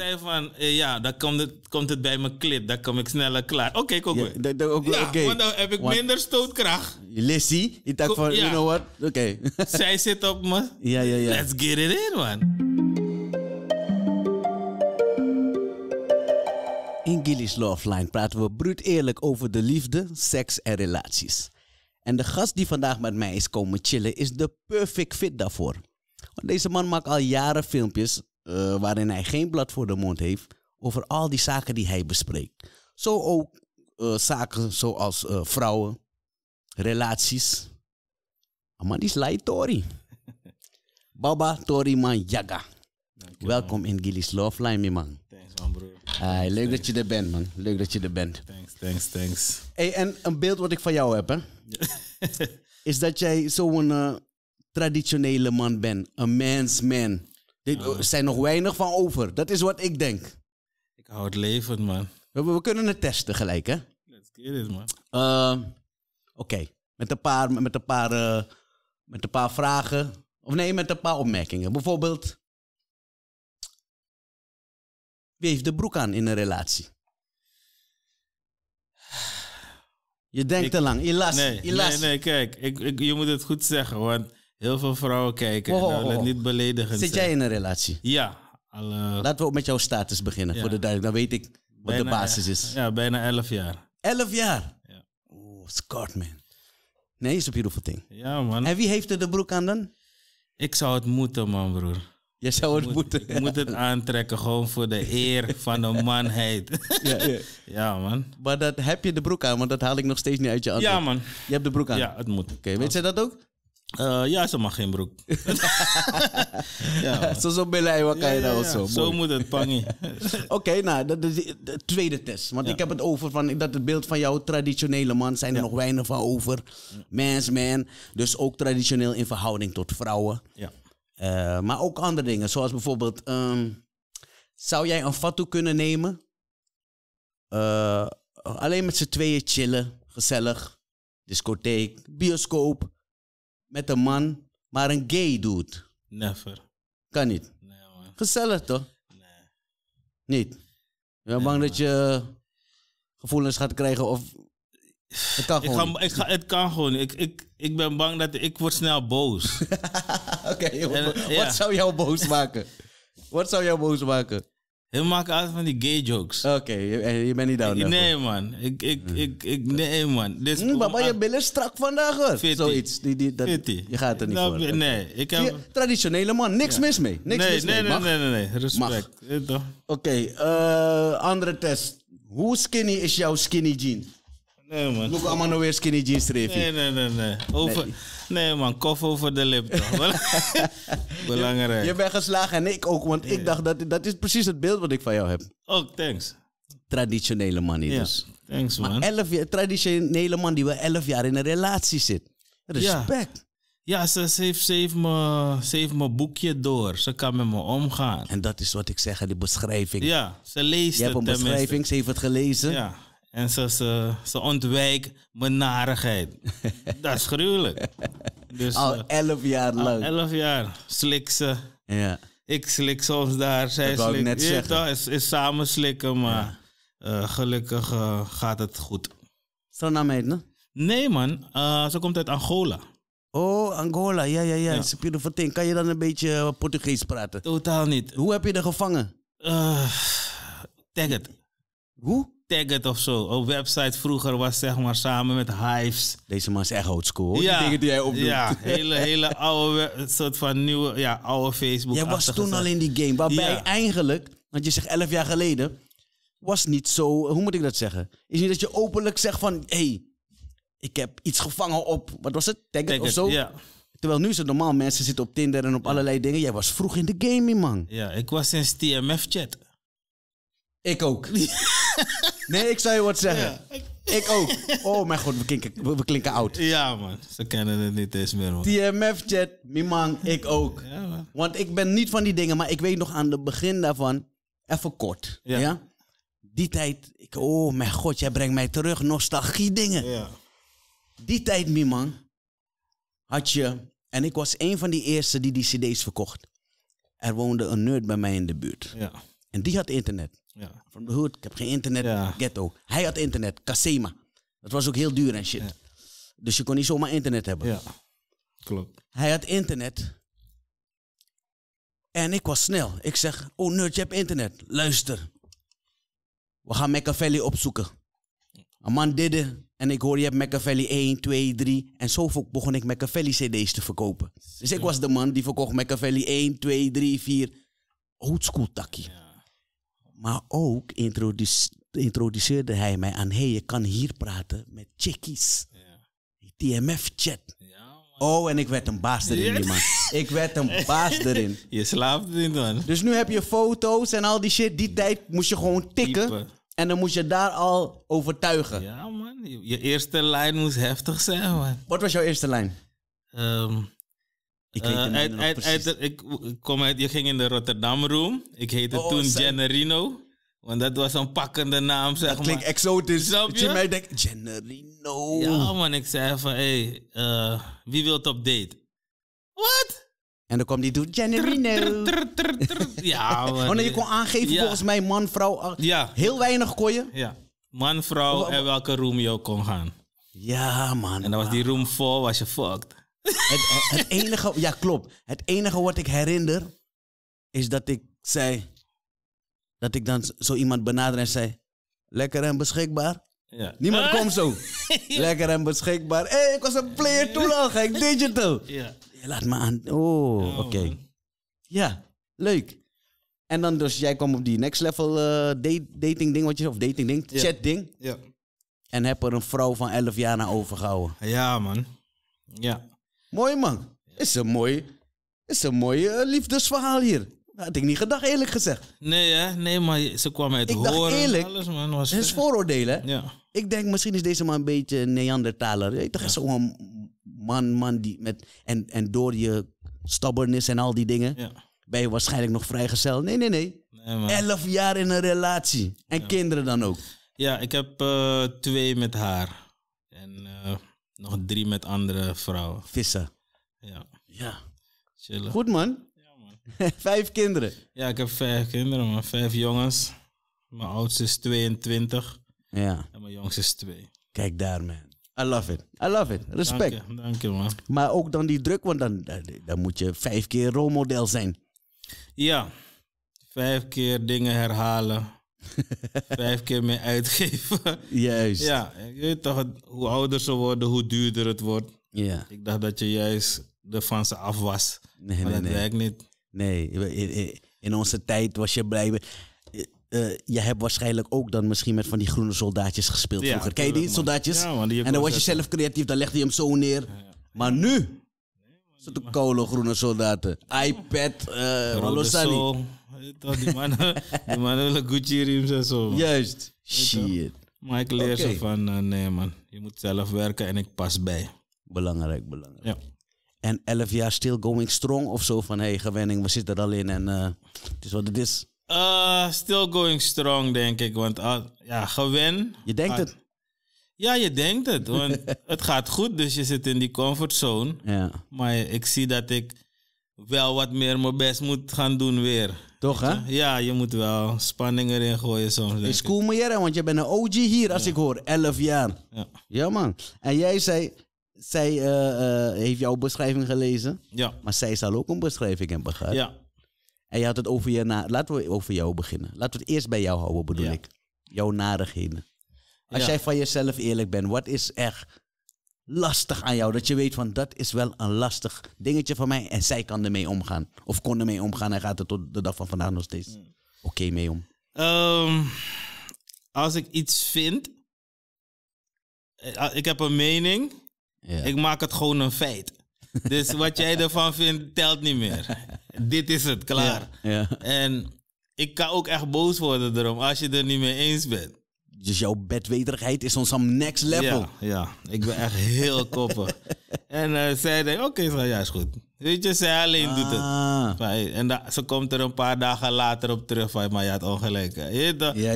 zei van, eh, ja, dan komt het, komt het bij mijn clip. Dan kom ik sneller klaar. Oké, okay, Ja, oké. want dan heb ik minder stootkracht. Lissy, ik dacht van, you know what? Oké. Zij zit op me. ja, ja, ja. Let's get it in, man. In Gilly's Love Line praten we bruut eerlijk over de liefde, seks en relaties. En de gast die vandaag met mij is komen chillen is de perfect fit daarvoor. Want deze man maakt al jaren filmpjes eh, waarin hij geen blad voor de mond heeft over al die zaken die hij bespreekt. Zo ook eh, zaken zoals eh, vrouwen, relaties. Maar die is Lai Tori. Baba Tori Man Yaga. Welkom in Gilly's Love Line, man. Thanks, man, broer. leuk dat je er bent, man. Leuk dat je er bent. Thanks, thanks, thanks. Hey, en een beeld wat ik van jou heb, hè? is dat jij zo'n uh, traditionele man bent. Een man's man. Dit er zijn nog weinig van over. Dat is wat ik denk. Ik hou het levend, man. We, kunnen het testen gelijk, hè? Let's get it, man. Ehm, oké, met een paar, met een paar, eh, met een paar vragen. Of nee, met een paar opmerkingen. Bijvoorbeeld, wie heeft de broek aan in een relatie? Je denkt te lang. Helaas. Nee, nee, nee, kijk, ik, je moet het goed zeggen, want Heel veel vrouwen kijken. Wow, oh, oh, nou, oh. niet beledigend. Zit jij in een relatie? Ja. Laten we ook met jouw status beginnen, voor de duidelijk. Dan weet ik wat de basis is. Ja, bijna elf jaar. Elf jaar? Ja. Oeh, Scott, man. Nee, is een beautiful thing. Ja, man. En wie heeft er de broek aan dan? Ik zou het moeten, man, broer. Je zou het moeten. Ik moet het aantrekken, gewoon voor de eer van de manheid. Ja, ja. ja, man. Maar dat heb je de broek aan, want dat haal ik nog steeds niet uit je antwoord. Ja, man. Je hebt de broek aan. Ja, het moet. Oké, weet zij dat ook? Eh, ja, ze mag geen broek. Nou ja, zo zo wat kan je nou zo. Zo moet het, pangi Oké, nou, dat is de tweede test. Want ik heb het over van, dat het beeld van jouw traditionele man zijn er nog weinig van over. Mens, man. Dus ook traditioneel in verhouding tot vrouwen. Ja. Eh, maar ook andere dingen, zoals bijvoorbeeld... Ehm, zou jij een fatu kunnen nemen? Eh, alleen met z'n tweeën chillen, gezellig. Discotheek, bioscoop met een man, maar een gay doet. Never. Kan niet. Nee, Gezellig toch? Nee. Niet. Ik ben bang dat je gevoelens gaat krijgen of. Het kan gewoon. Ik ga, ik ga, het kan gewoon. Ik, ik, ik ben bang dat ik word snel boos. Oké, wat zou jou boos maken? wat zou jou boos maken? Hij maken altijd van die gay jokes. Oké, je, eh, bent niet down. Ik, nee, man. Ik, ik, hmm. ik, nee, man. Dus papa, je billen strak vandaag hoor. Zoiets. Die, die, dat, je gaat er niet nou, voor. Nee, ik heb... traditionele man, niks mis mee. Niks nee, mis nee, mee. Nee, nee, nee, nee, Respect. Oké, eh, andere test. Hoe skinny is jouw skinny jeans? Nee, man. allemaal nog weer skinny jeans streven. Nee, nee, nee, nee. Over, nee. man, kof over de lip toch. Belangrijk. Je, je, bent geslagen en ik ook, want ik dacht dat dat is precies het beeld wat ik van jou heb. Ook, oh, thanks. Traditionele man dus. Thanks man. Maar elf traditionele man die wel elf jaar in een relatie zit. Respect. Ja. ze, ze, heeft, ze, heeft me, ze heeft mijn boekje door. Ze kan met me omgaan. En dat is wat ik zeg, die beschrijving. Ja, ze leest Je het. Je hebt een beschrijving, ze heeft het gelezen. Ja. En ze, ze, ontwijkt mijn narigheid. dat is gruwelijk. Dus, al eh, elf jaar lang. Al elf jaar slik ze. Ja. Ik slik soms daar, zij dat slik. Net zeggen. is, is samen slikken, maar eh, gelukkig eh, gaat het goed. Zo naar mij ne? Nee man, uh, ze komt uit Angola. Oh, Angola, ja, ja, ja. It's a een Kan je dan een beetje Portugees praten? Totaal niet. Hoe heb je er gevangen? Uh, tag het. Hoe? tagged of zo. Een website vroeger was zeg maar samen met Hives. Deze man is echt old school. Ja, die dingen die jij opdoet. Ja, hele, hele oude soort van nieuwe, ja, oude Facebook. Jij was toen al in die game. Waarbij eigenlijk, want je zegt elf jaar geleden, was niet zo, hoe moet ik dat zeggen? Is niet dat je openlijk zegt van, hé, hey, ik heb iets gevangen op, wat was het? Tagged, Tagged of zo? Terwijl nu is het normaal, mensen zitten op Tinder en op allerlei dingen. Jij was vroeg in de gaming, man. Ja, ik was sinds TMF-chat. Ik ook. Nee, ik zou je wat zeggen. Ik ook. Oh mijn god, we klinken, we, klinken oud. Ja man, ze kennen het niet eens meer man. TMF-chat, Mimang, ik ook. Want ik ben niet van die dingen, maar ik weet nog aan het begin daarvan, even kort. Ja. Die tijd, ik, oh mijn god, jij brengt mij terug, nostalgie dingen. Ja. Die tijd, Mimang, had je, en ik was een van die eerste die die cd's verkocht. Er woonde een nerd bij mij in de buurt. Ja. En die had internet. Ja. Van de hoed, ik heb geen internet, ja. ghetto. Hij had internet, Casema. Dat was ook heel duur en shit. Dus je kon niet zomaar internet hebben. Ja, klopt. Hij had internet. En ik was snel. Ik zeg, oh nerd, je hebt internet. Luister. We gaan Machiavelli opzoeken. Een man dit en ik hoor je hebt Machiavelli 1, 2, 3. En zo begon ik Machiavelli cd's te verkopen. Dus ik was de man die verkocht Machiavelli 1, 2, 3, 4. Oldschool takkie. Ja. Maar ook introduceerde hij mij aan: hé, hey, je kan hier praten met chickies. TMF-chat. Oh, en ik werd een baas erin, yes. man. Ik werd een baas erin. Je slaapt erin man. Dus nu heb je foto's en al die shit. Die tijd moest je gewoon tikken. En dan moest je daar al overtuigen. Ja, man. Je eerste lijn moest heftig zijn, man. Wat was jouw eerste lijn? Ehm, eh, ik, ik, kom uit, je ging in de Rotterdam Room. Ik heette oh, toen Generino. Want dat was een pakkende naam, zeg dat maar. klinkt exotisch. Snap je? mij denkt, Generino. Ja, man. Ik zei van, hé, hey, eh, wie wil op date? Wat? En dan kwam die doet Generino. ja, man. Oh, je kon aangeven volgens mij man, vrouw. Ja. Heel weinig kon je. Ja. Man, vrouw en oh, welke room je ook kon gaan. Ja, man. En dan was die room vol, was je fucked het, het, enige, ja klopt. Het enige wat ik herinner is dat ik zei, dat ik dan zo iemand benaderde en zei, lekker en beschikbaar. Ja. Niemand komt zo. lekker en beschikbaar. Hé, hey, ik was een player toen al, digital. Ja. laat me aan. Oh, oké. Ja, leuk. En dan dus, jij kwam op die next level uh, dating ding, wat je, of dating ding, chat ding. Ja. En heb er een vrouw van 11 jaar naar overgehouden. Ja, man. Ja. Mooi man. Is een mooi, is een mooi eh, liefdesverhaal hier. Had ik niet gedacht, eerlijk gezegd. Nee, hè? nee maar ze kwam uit ik horen. Dacht, eerlijk, alles, man, was is vooroordelen. Ja. Ik denk, misschien is deze man een beetje Neandertaler. Ik dacht, ja. zo'n man, man die met. En, en door je stubbornis en al die dingen. Ja. Ben je waarschijnlijk nog vrijgezel? Nee, nee, nee. nee Elf jaar in een relatie. En kinderen dan ook. Ja, ik heb eh, twee met haar. En eh, nog drie met andere vrouwen. Vissen. Ja. Ja. Chillen. Goed man. Ja, man. vijf kinderen. Ja, ik heb vijf kinderen, man. Vijf jongens. Mijn oudste is 22. Ja. En mijn jongste is twee Kijk daar, man. I love it. I love it. Respect. Dank je, man. Maar ook dan die druk, want dan, dan moet je vijf keer rolmodel zijn. Ja. Vijf keer dingen herhalen Vijf keer meer uitgeven. Juist. Ja, je weet toch, hoe ouder ze worden, hoe duurder het wordt. Ja. Ik dacht dat je juist ervan ze af was. Nee, nee, dat nee. werkt niet. Nee, in onze tijd was je blij. Uh, eh, eh, je hebt waarschijnlijk ook dan misschien met van die groene soldaatjes gespeeld vroeger. Ken je die soldaatjes? Ja, man, die en dan was je zelf creatief, dan legde je hem zo neer. maar nu, nee, man, de kolen groene soldaten. iPad, uh, die mannen, die mannen willen Gucci rims en zo. Man. Juist. Shit. Maar ik leer ze van, nee man, je moet zelf werken en ik pas bij. Belangrijk, belangrijk. Ja. En elf jaar still going strong of zo van, hey gewenning, we zitten er al in en uh, het is wat het is. Eh, still going strong, denk ik. Want ah, ja, gewen. Je denkt ah, het? Ja, je denkt het. Want het gaat goed, dus je zit in die comfortzone. Ja. Maar ik zie dat ik wel wat meer mijn best moet gaan doen weer. Toch, hè? Ja, je moet wel spanning erin gooien soms. Is cool, maar want je bent een OG hier, als ik hoor. 11 jaar. Ja. ja. man. En jij zei, zij eh, eh, heeft jouw beschrijving gelezen. Ja. Maar zij zal ook een beschrijving hebben gehad. Ja. En je had het over je na. Laten we over jou beginnen. Laten we het eerst bij jou houden, bedoel ik. Jouw narigheden. Als jij van jezelf eerlijk bent, wat is echt lastig aan jou? Dat je weet van dat is wel een lastig dingetje van mij en zij kan ermee omgaan. Of kon ermee omgaan en gaat er tot de dag van vandaag nog steeds mm. oké mee om. Ehm, als ik iets vind, eh, ah, ik heb een mening, ja. ik maak het gewoon een feit. Dus wat jij ervan vindt, telt niet meer. Dit is het, klaar. Ja. En ik kan ook echt boos worden erom als je er niet mee eens bent. Dus jouw bedweterigheid is ons am next level. Ja, ja. ik ben echt heel koppig. en eh, zij denkt, oké, okay, ja, is goed. Weet je, zij alleen doet het. Ah. En ze komt er een paar dagen later op terug van, maar je had ongelijk.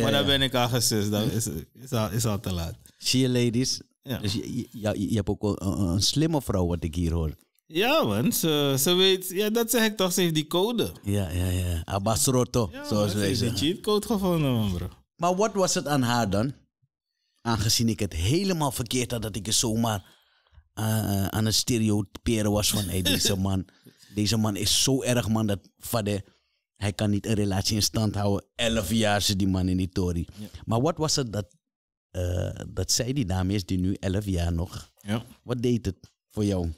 maar dan ben ik al gesust, Dat is, is, al, is al te laat. Zie je, ladies? Dus je, je, hebt ook een, slimme vrouw, wat ik hier hoor. Ja, man. Ze, weet, ja, dat zeg ik toch, ze heeft die code. Ja, ja, ja. Abasroto, zoals wij zeggen. Ze heeft cheatcode gevonden, man, bro. Maar wat was het aan haar dan? Aangezien ik het helemaal verkeerd had dat ik er zomaar uh, aan het stereotyperen was van deze man. Deze man is zo erg man dat vader, hij kan niet een relatie in stand houden. Elf jaar zit die man in die tory. Maar wat was het dat, eh, dat zij die dame is die nu elf jaar nog. Ja. Wat deed het voor jou?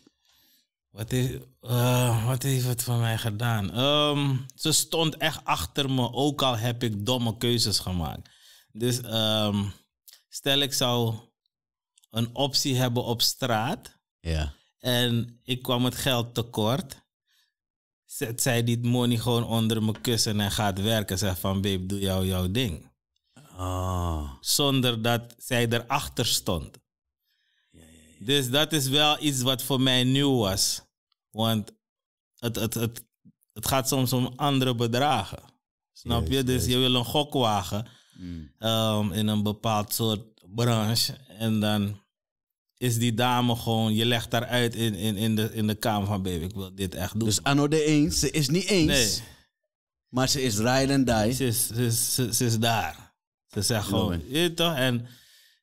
Wat, is, eh, wat heeft het voor mij gedaan? Ehm, ze stond echt achter me, ook al heb ik domme keuzes gemaakt. Dus ehm, stel ik zou een optie hebben op straat. Ja. En ik kwam het geld tekort. Zet zij die money gewoon onder mijn kussen en gaat werken. Zeg van, babe, doe jou jouw ding. Oh. Zonder dat zij erachter stond. Ja, ja, ja. Dus dat is wel iets wat voor mij nieuw was. Want het, het, het, het gaat soms om andere bedragen. Snap je? dus je wil een gok wagen. Ehm, in een bepaald soort branche. En dan is die dame gewoon, je legt uit in, in, in, de, in de kamer van baby, ik wil dit echt doen. Dus Anno de eens, ze is niet eens, nee. maar ze is ride and die. Ze is, ze is, ze, ze is daar. Ze zegt gewoon, je toch? En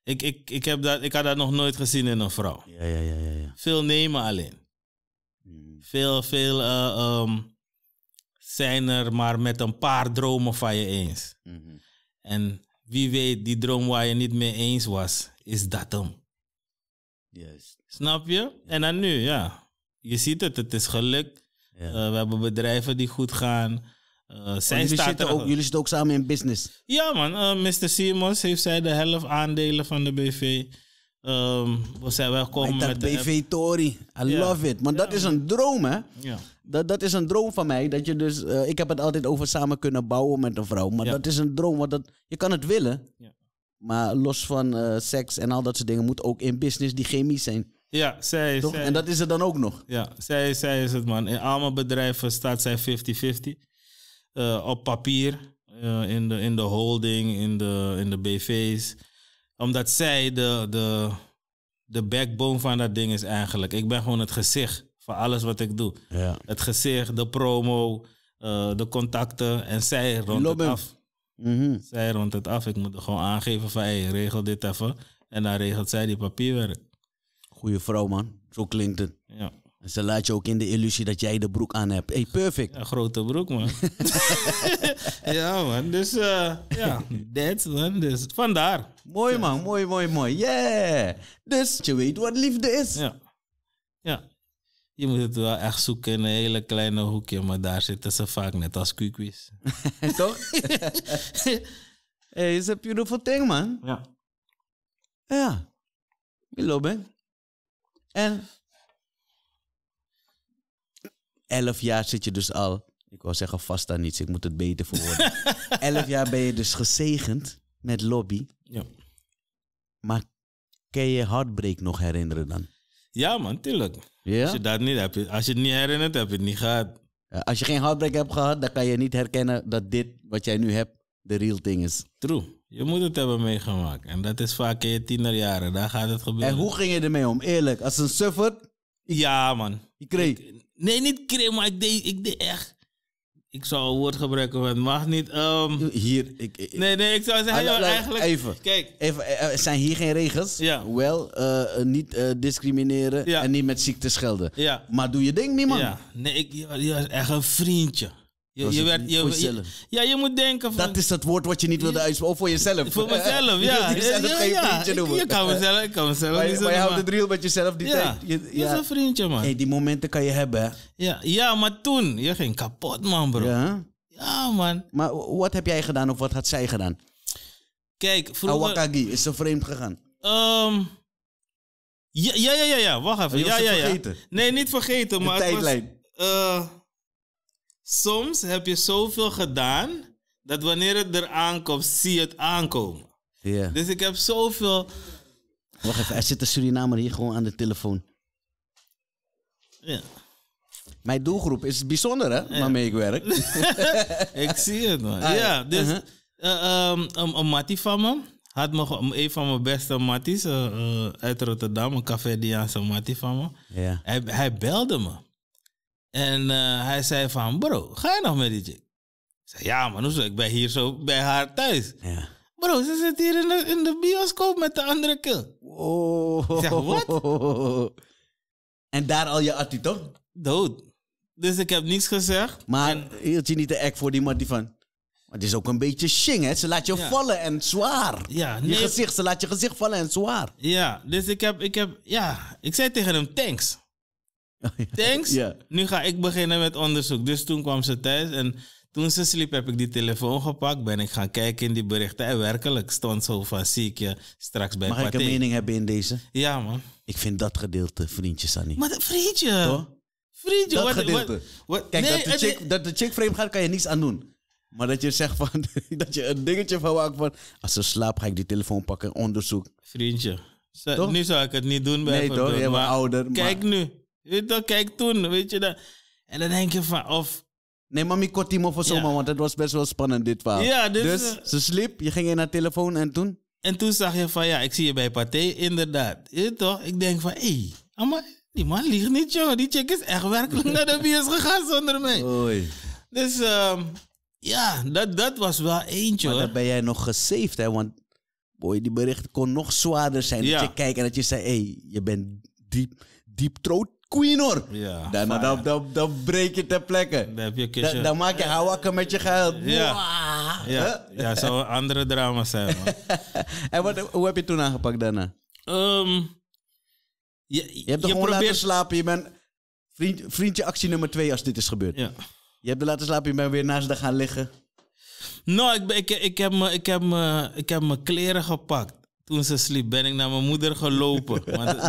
ik, ik, ik, heb dat, ik had dat nog nooit gezien in een vrouw. Ja, ja, ja, ja, ja. Veel nemen alleen. Hmm. Veel, veel eh, ehm, zijn er maar met een paar dromen van je eens. Mm en wie weet, die droom waar je niet mee eens was, is dat hem. Juist. Snap je? En dan nu, ja. Je ziet het, het is gelukt. Eh, we hebben bedrijven die goed gaan. Uh, jullie, zitten ook, jullie zitten ook samen in business. Ja, man. Eh, Mr. Simons heeft zij de helft aandelen van de BV. Um, ehm, we zijn welkom met de BV Tory. I love it. Maar dat is een droom, hè? Ja. Dat, dat is een droom van mij. Dat je dus, eh, ik heb het altijd over samen kunnen bouwen met een vrouw. Maar dat is een droom, want dat, je kan het willen. Ja. Maar los van eh, seks en al dat soort dingen moet ook in business die chemie zijn. Ja, zij, Toch? En dat is het dan ook nog. Ja, zij, zij is het man. In allemaal bedrijven staat zij 50-50. Eh, op papier, in, de, in de holding, in de, in de BV's. Omdat zij de, de, de backbone van dat ding is eigenlijk. Ik ben gewoon het gezicht voor alles wat ik doe. Ja. Het gezicht, de promo, eh, de contacten. En zij rond het af. Mhm. Zij rond het af. Ik moet gewoon aangeven van, hey, regel dit even. En dan regelt zij die papierwerk. Goeie vrouw, man. Zo klinkt het. Ja. En ze laat je ook in de illusie dat jij de broek aan hebt. Hey, perfect. Een grote broek, man. ja, man. Dus uh, ja, dat, man. Dus vandaar. Mooi, man. Mooi, mooi, mooi. Yeah. Dus je weet wat liefde is. Ja. Ja. Je moet het wel echt zoeken in een hele kleine hoekje, maar daar zitten ze vaak net als kukwies. Toch? hey, it's a beautiful thing, man. Ja. Ja. Ik En elf jaar zit je dus al, ik wil zeggen vast aan niets, ik moet het beter verwoorden. elf jaar ben je dus gezegend met lobby. Ja. Maar kan je Heartbreak nog herinneren dan? Ja, man, tuurlijk. Als je dat niet hebt, als je het niet herinnert, heb je het niet gehad. Als je geen heartbreak hebt gehad, dan kan je niet herkennen dat dit wat jij nu hebt de real thing is. True. Je moet het hebben meegemaakt. En dat is vaak in je tienerjaren. Daar gaat het gebeuren. En hoe ging je ermee om? Eerlijk, als een suffer? Ja, man. ik kreeg? nee, niet kreeg, maar ik deed, ik deed echt... Ik zou een woord gebruiken, het mag niet. Ehm, hier, ik, nee, nee, ik zou zeggen, eigenlijk... Even, kijk. even, eh, eh, er zijn hier geen regels. Ja. Wel, eh, niet discrimineren en niet met ziekte schelden. Ja. Maar doe je ding niemand? man. Ja. Nee, ik, je was echt een vriendje. Je, je, werd, je, ja, je moet denken van... Dat is het woord wat je niet wilde uitspreken. Of voor jezelf. Voor mezelf, ja. je ja, ja, geen Ik, je kan mezelf, ik kan mezelf maar, niet je houdt het real met jezelf die tijd. Je, is een vriendje, man. Hey, die momenten kan je hebben, hè? Ja, ja, maar toen, je ging kapot, man, bro. Ja? Ja, man. Maar wat heb jij gedaan of wat had zij gedaan? Kijk, vroeger... Awakagi, is ze vreemd gegaan? Um, ja, ja, ja, ja, wacht even. Ja, ja, ja. Nee, niet vergeten, maar... De tijdlijn. Was, eh, Soms heb je zoveel gedaan dat wanneer het er aankomt, zie je het aankomen. Dus ik heb zoveel. Wacht even, er zit een Surinamer hier gewoon aan de telefoon. Ja. Mijn doelgroep is bijzonder, hè? Waarmee ik werk. ik zie het, man. Ah, ja, dus uh-huh. een eh, ehm, mattie van me had me, een van mijn beste matties eh, eh, uit Rotterdam, een Café Diaanse mattie van me. Ja. Hij, hij belde me. En eh, hij zei van, bro, ga je nog met die chick? Ik zei, ja man, hoezo? Ik ben hier zo bij haar thuis. Ja. Bro, ze zit hier in de, in de bioscoop met de andere kill. Oh. Ik zeg, wat? En daar al je attie toch? Dood. Dus ik heb niets gezegd. Maar en, hield je niet de act voor die man die van... het is ook een beetje shing, hè? Ze laat je vallen en zwaar. Ja, nee. Je gezicht, ze laat je gezicht vallen en zwaar. Ja, dus ik heb, ik heb... Ja, ik zei tegen hem, thanks. Thanks. Nu ga ik beginnen met onderzoek. Dus toen kwam ze thuis en toen ze sliep heb ik die telefoon gepakt. Ben ik gaan kijken in die berichten. En werkelijk stond zo van zie ik je straks bij Mag ik een mening hebben in deze? Ja man. Ik vind dat gedeelte vriendje niet. Maar vriendje. Vriendje. Dat wat, gedeelte. Wat, Kijk, dat, de checkframe dat de gaat kan je niets aan doen. Maar dat je zegt van, dat je een dingetje van van... Als ze slaapt ga ik die telefoon pakken, onderzoek. Vriendje. Zo, nu zou ik het niet doen bij Nee toch, je bent ouder. Kijk nu. Weet je, kijk toen, weet je dat. En dan denk je van, of... Nee, maar Mikotimo voor zomaar, ja. want het was best wel spannend dit verhaal. Ja, dus... dus ze sliep, je ging in haar telefoon en toen? En toen zag je van, ja, ik zie je bij Pathé, inderdaad. Je toch? Ik denk van, hé, hey, die man liegt niet, joh. Die chick is echt werkelijk naar de bios gegaan zonder mij. Dus um, ja, dat, dat was wel eentje, Maar Wat dan ben jij nog gesaved, hè? Want, boy, die berichten kon nog zwaarder zijn. Ja. Dat je kijkt en dat je zei, hé, hey, je bent diep, diep queen Ja, dan, dan, dan, dan breek je ter plekke. Dan, heb je dan, maak je hawakken met je geld. Ja, ja. Huh? zou andere drama's zijn. en wat, hoe heb je toen aangepakt daarna? Ehm, je, je hebt er gewoon probeert... slapen. Je bent vriend, vriendje actie nummer twee als dit is gebeurd. Ja. Je hebt er laten slapen. Je bent weer naast de gaan liggen. Nou, ik, ik, ik, heb me, ik, heb ik heb mijn kleren gepakt. Toen ze sliep, ben ik naar mijn moeder gelopen. Want,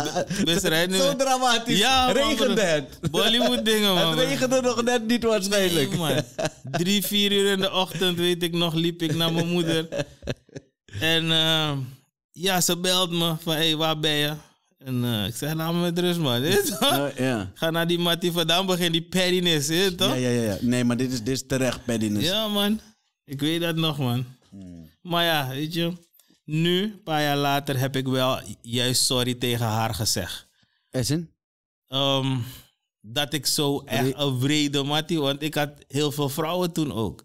nu... Zo dramatisch. Ja, regende het. Bollywood dingen, man. Het regende nog net niet waarschijnlijk. man. Drie, vier uur in de ochtend, weet ik nog, liep ik naar mijn moeder. En eh, ja, ze belt me van, hé, hey, waar ben je? En eh, ik zeg, laat me met rust, man. Uh, yeah. Nou, Ga naar die Mattie, vandaan begin die pettiness, hè, toch? Ja, ja, ja, Nee, maar dit is, dit is terecht pettiness. Ja, man. Ik weet dat nog, man. Hmm. Maar ja, weet je... Nu, een paar jaar later, heb ik wel juist sorry tegen haar gezegd. Is um, ehm, dat ik zo echt een vrede mattie, want ik had heel veel vrouwen toen ook.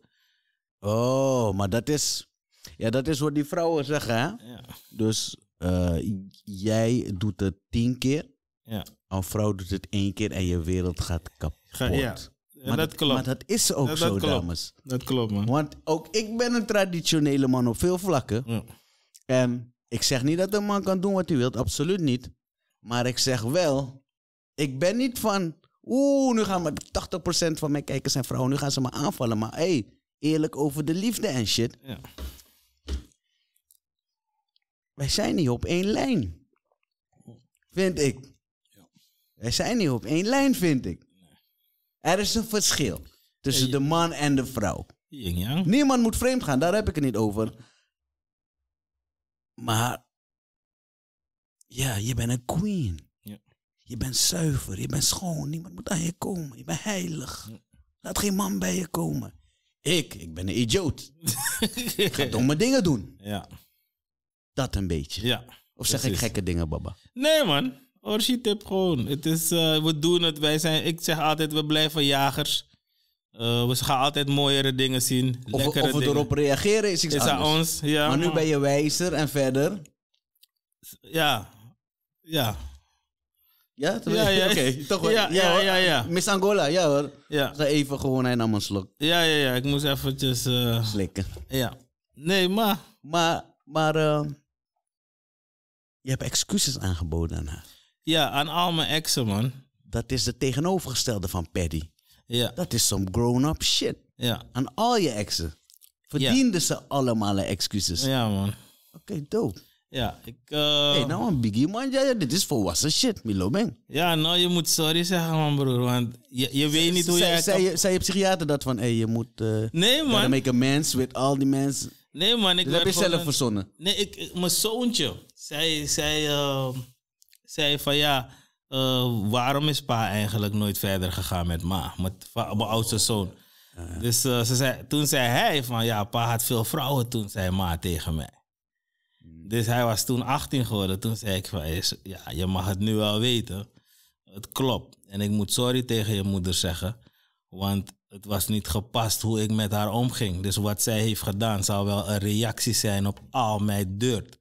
Oh, maar dat is, ja, dat is wat die vrouwen zeggen, hè? Ja. Dus eh, jij doet het tien keer, ja. een vrouw doet het één keer en je wereld gaat kapot. Ja, maar dat, klopt. Maar dat is ook dat zo, klopt. dames. Dat klopt, man. Want ook ik ben een traditionele man op veel vlakken. Ja ik zeg niet dat een man kan doen wat hij wil, absoluut niet. Maar ik zeg wel, ik ben niet van, oeh, nu gaan maar 80% van mijn kijkers zijn vrouwen, nu gaan ze me aanvallen. Maar hey, eerlijk over de liefde en shit. Ja. Wij zijn niet op één lijn, vind ik. Ja. Wij zijn niet op één lijn, vind ik. Er is een verschil tussen de man en de vrouw. Niemand moet vreemd gaan, daar heb ik het niet over. Maar ja, je bent een queen. Ja. Je bent zuiver, je bent schoon. Niemand moet aan je komen. Je bent heilig. Laat geen man bij je komen. Ik, ik ben een idioot. ik ga domme dingen doen. Ja. Dat een beetje. Ja. Of zeg ik gekke dingen, baba? Nee, man. Orsi tip gewoon. Het is, eh, we doen het. Wij zijn, ik zeg altijd, we blijven jagers. Uh, we gaan altijd mooiere dingen zien. Of, lekkere of we dingen. erop reageren is iets is Aan ons, ja. Maar nu ben je wijzer en verder. Ja. Ja. Ja, ja, ja. oké. Toch wel. Ja, ja, ja, Miss Angola, ja hoor. Ja. ga even gewoon, hij een slok. Ja, ja, ja. Ik moest eventjes... Eh, Slikken. Ja. Nee, maar... Maar, maar... Eh, je hebt excuses aangeboden aan haar. Ja, aan al mijn exen, man. Dat is de tegenovergestelde van Paddy. Ja. Dat is some grown-up shit. Ja. Aan al je exen. Verdienden ze allemaal excuses. Ja, man. Oké, okay, dope. Ja, ik... Uh... Hey, nou een biggie, man. Ja, dit is volwassen shit, Milo man. Ja, nou, je moet sorry zeggen, man, broer. Want je, je weet niet hoe je... Zei, je, zei je psychiater dat van, hé, hey, je moet... Eh, nee, man. make a mens with all die mensen. Nee, man. Ik dat heb je zelf verzonnen. Nee, ik, mijn zoontje zei, zei, eh, zei van, ja... Eh, waarom is pa eigenlijk nooit verder gegaan met ma, met mijn oudste zoon? dus eh, ze zei, toen zei hij van ja, pa had veel vrouwen toen, zei ma tegen mij. Hmm. Dus hij was toen 18 geworden. Toen zei ik van ja, je mag het nu wel weten. Het klopt. En ik moet sorry tegen je moeder zeggen. Want het was niet gepast hoe ik met haar omging. Dus wat zij heeft gedaan zou wel een reactie zijn op al mijn deurt.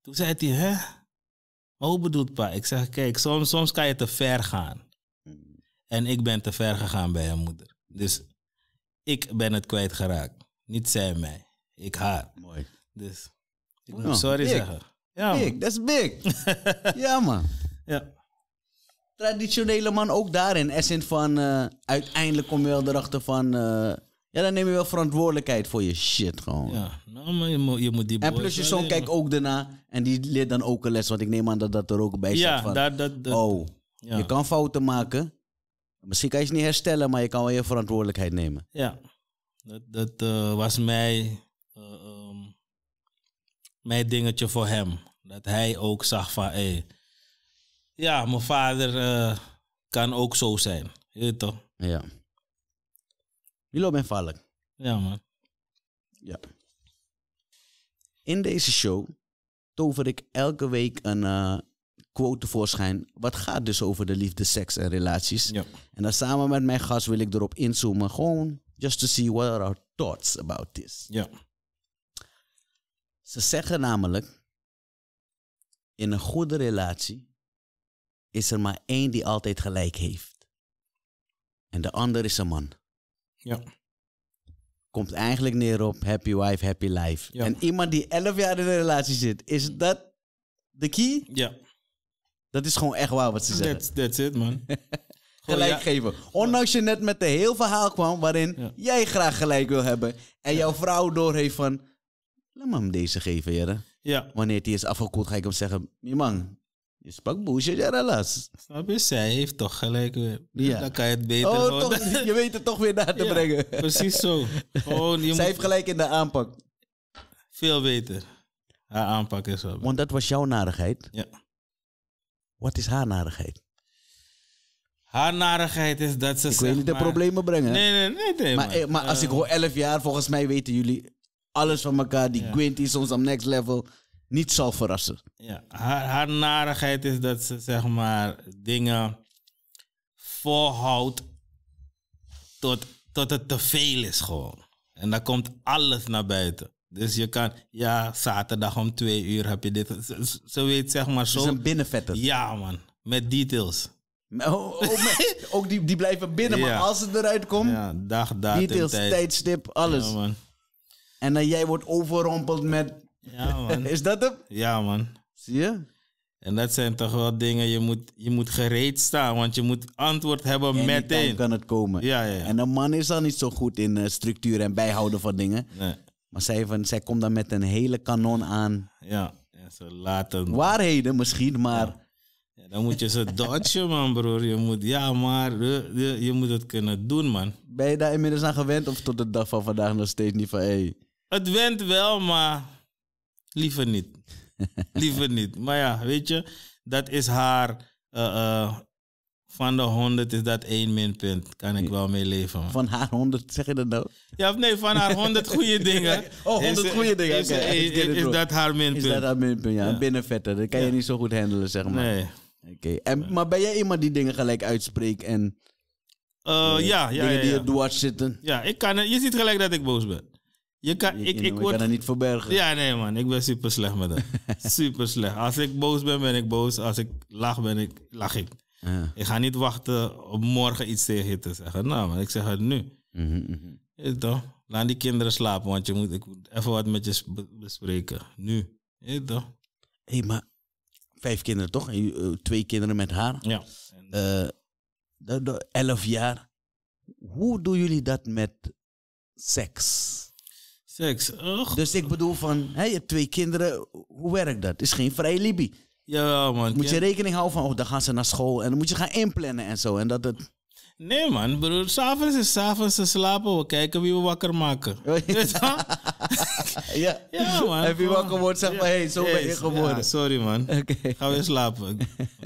Toen zei hij, hè? Maar oh, hoe bedoelt pa? Ik zeg, kijk, soms, soms kan je te ver gaan. Mm. En ik ben te ver gegaan bij haar moeder. Dus ik ben het kwijtgeraakt. Niet zij mij. Ik haar. Mooi. Dus ik moet oh, sorry zeggen. Ja, big, dat is big. ja, man. Ja. Traditionele man ook daarin. Essent van eh, uiteindelijk kom je wel erachter van... Eh, ja, dan neem je wel verantwoordelijkheid voor je shit gewoon. Ja, nou, maar je moet, je moet die En plus je zoon kijkt ook daarna en die leert dan ook een les. Want ik neem aan dat dat er ook bij zit. Van, dat, dat, oh, ja. je kan fouten maken. Misschien kan je ze niet herstellen, maar je kan wel je verantwoordelijkheid nemen. Ja, dat, dat eh, was mij, eh, ehm, mijn dingetje voor hem. Dat hij ook zag van, hey, ja, mijn vader eh, kan ook zo zijn. Je toch? Ja. Jullie een valk Ja, man. Ja. In deze show tover ik elke week een eh, quote tevoorschijn. Wat gaat dus over de liefde, seks en relaties. Ja. En dan samen met mijn gast wil ik erop inzoomen. Gewoon just to see what are our thoughts about this. Ja. Ze zeggen namelijk, in een goede relatie is er maar één die altijd gelijk heeft. En de ander is een man. Ja. Komt eigenlijk neer op happy wife, happy life. En iemand die 11 jaar in een relatie zit, is dat de key? Ja. Dat is gewoon echt waar wat ze zeggen. That's, that's it, man. gelijk geven. Ondanks je net met een heel verhaal kwam waarin jij graag gelijk wil hebben. En jouw vrouw doorheeft van, laat me hem deze geven, jere. Ja. Wanneer die is afgekoeld, ga ik hem zeggen, je man, je sprak Boucher alles. Snap je? Zij heeft toch gelijk weer. Eh, ja. Dan kan je het beter oh, toch, Je weet het toch weer naar te brengen. Precies zo. Oh, Zij moet... heeft gelijk in de aanpak. Veel beter. Haar aanpak is wel. Want dat was jouw narigheid. Ja. Wat is haar narigheid? Haar narigheid is dat ze. Ik wil niet de problemen brengen. Nee, nee, nee. nee maar, eh, maar, als ik eh. hoor 11 jaar, volgens mij weten jullie alles van elkaar. Die ja. is soms op next level niet zal verrassen. Ja, haar, haar narigheid is dat ze zeg maar dingen volhoudt tot, tot het te veel is gewoon. En dan komt alles naar buiten. Dus je kan, ja, zaterdag om twee uur heb je dit. Ze, weet zeg maar zo. Het is een binnenvetter. Ja man, met details. Oh, oh ook die, die blijven binnen, maar als het eruit komt. Ja, dag, dag. details, tijd. tijdstip, alles. Ja, man. En dan jij wordt overrompeld met ja, man. Is dat hem? Ja, man. Zie je? En dat zijn toch wel dingen, je moet, je moet gereed staan, want je moet antwoord hebben en meteen. Dan kan het komen. Ja, ja, En een man is dan niet zo goed in eh, structuur en bijhouden van dingen. Nee. Maar zij, van, zij komt dan met een hele kanon aan. Ja, ja ze laten. Waarheden misschien, maar. Ja. dan moet je ze dodgen, man, broer. Je moet, ja, maar eh, je, je, moet het kunnen doen, man. Ben je daar inmiddels aan gewend of tot de dag van vandaag nog steeds niet van, Hey? Het went wel, maar Liever niet. Liever niet. Maar ja, weet je, dat is haar. Eh, eh, van de 100 is dat één minpunt. Kan ik wel mee leven. Van haar 100, zeg je dat nou? Ja, nee, van haar 100 goede dingen. oh, 100 goede dingen. Is, is, dat haar minpunt? Is dat haar minpunt, ja. ja. vetter, dat kan je niet zo goed handelen, zeg maar. Nee. Oké, En maar ben jij iemand die dingen gelijk uitspreekt en. Uh, ja, ja, dingen ja, die je dwars zitten? Ja, ik kan, je ziet gelijk dat ik boos ben. Je kan, ik, ik word, kan er niet verbergen. Ja, nee man, ik ben super slecht met dat. super slecht. Als ik boos ben, ben ik boos. Als ik lach, ben ik, lach ik. Ja. Ik ga niet wachten om morgen iets tegen je te zeggen. Nou maar ik zeg het nu. Mm toch? Laat die kinderen slapen, want je moet, ik moet even wat met je bespreken. Nu. toch? Hé, hey, maar vijf kinderen toch? Eh, twee kinderen met haar. Ja. Uh, de, de elf jaar. Hoe doen jullie dat met seks? Seks, Dus ik bedoel van, hè, je hebt twee kinderen, hoe werkt dat? Het is geen vrije libie. Ja, man. Moet je rekening houden van, oh, dan gaan ze naar school en dan moet je gaan inplannen en zo. En dat het... Nee, man, broer. S'avonds is s'avonds te slapen. We kijken wie we wakker maken. Oh, ja. ja, man. wakker wordt, zeg maar, hé, hey, zo ben je geworden. sorry, man. Okay. Ga weer slapen.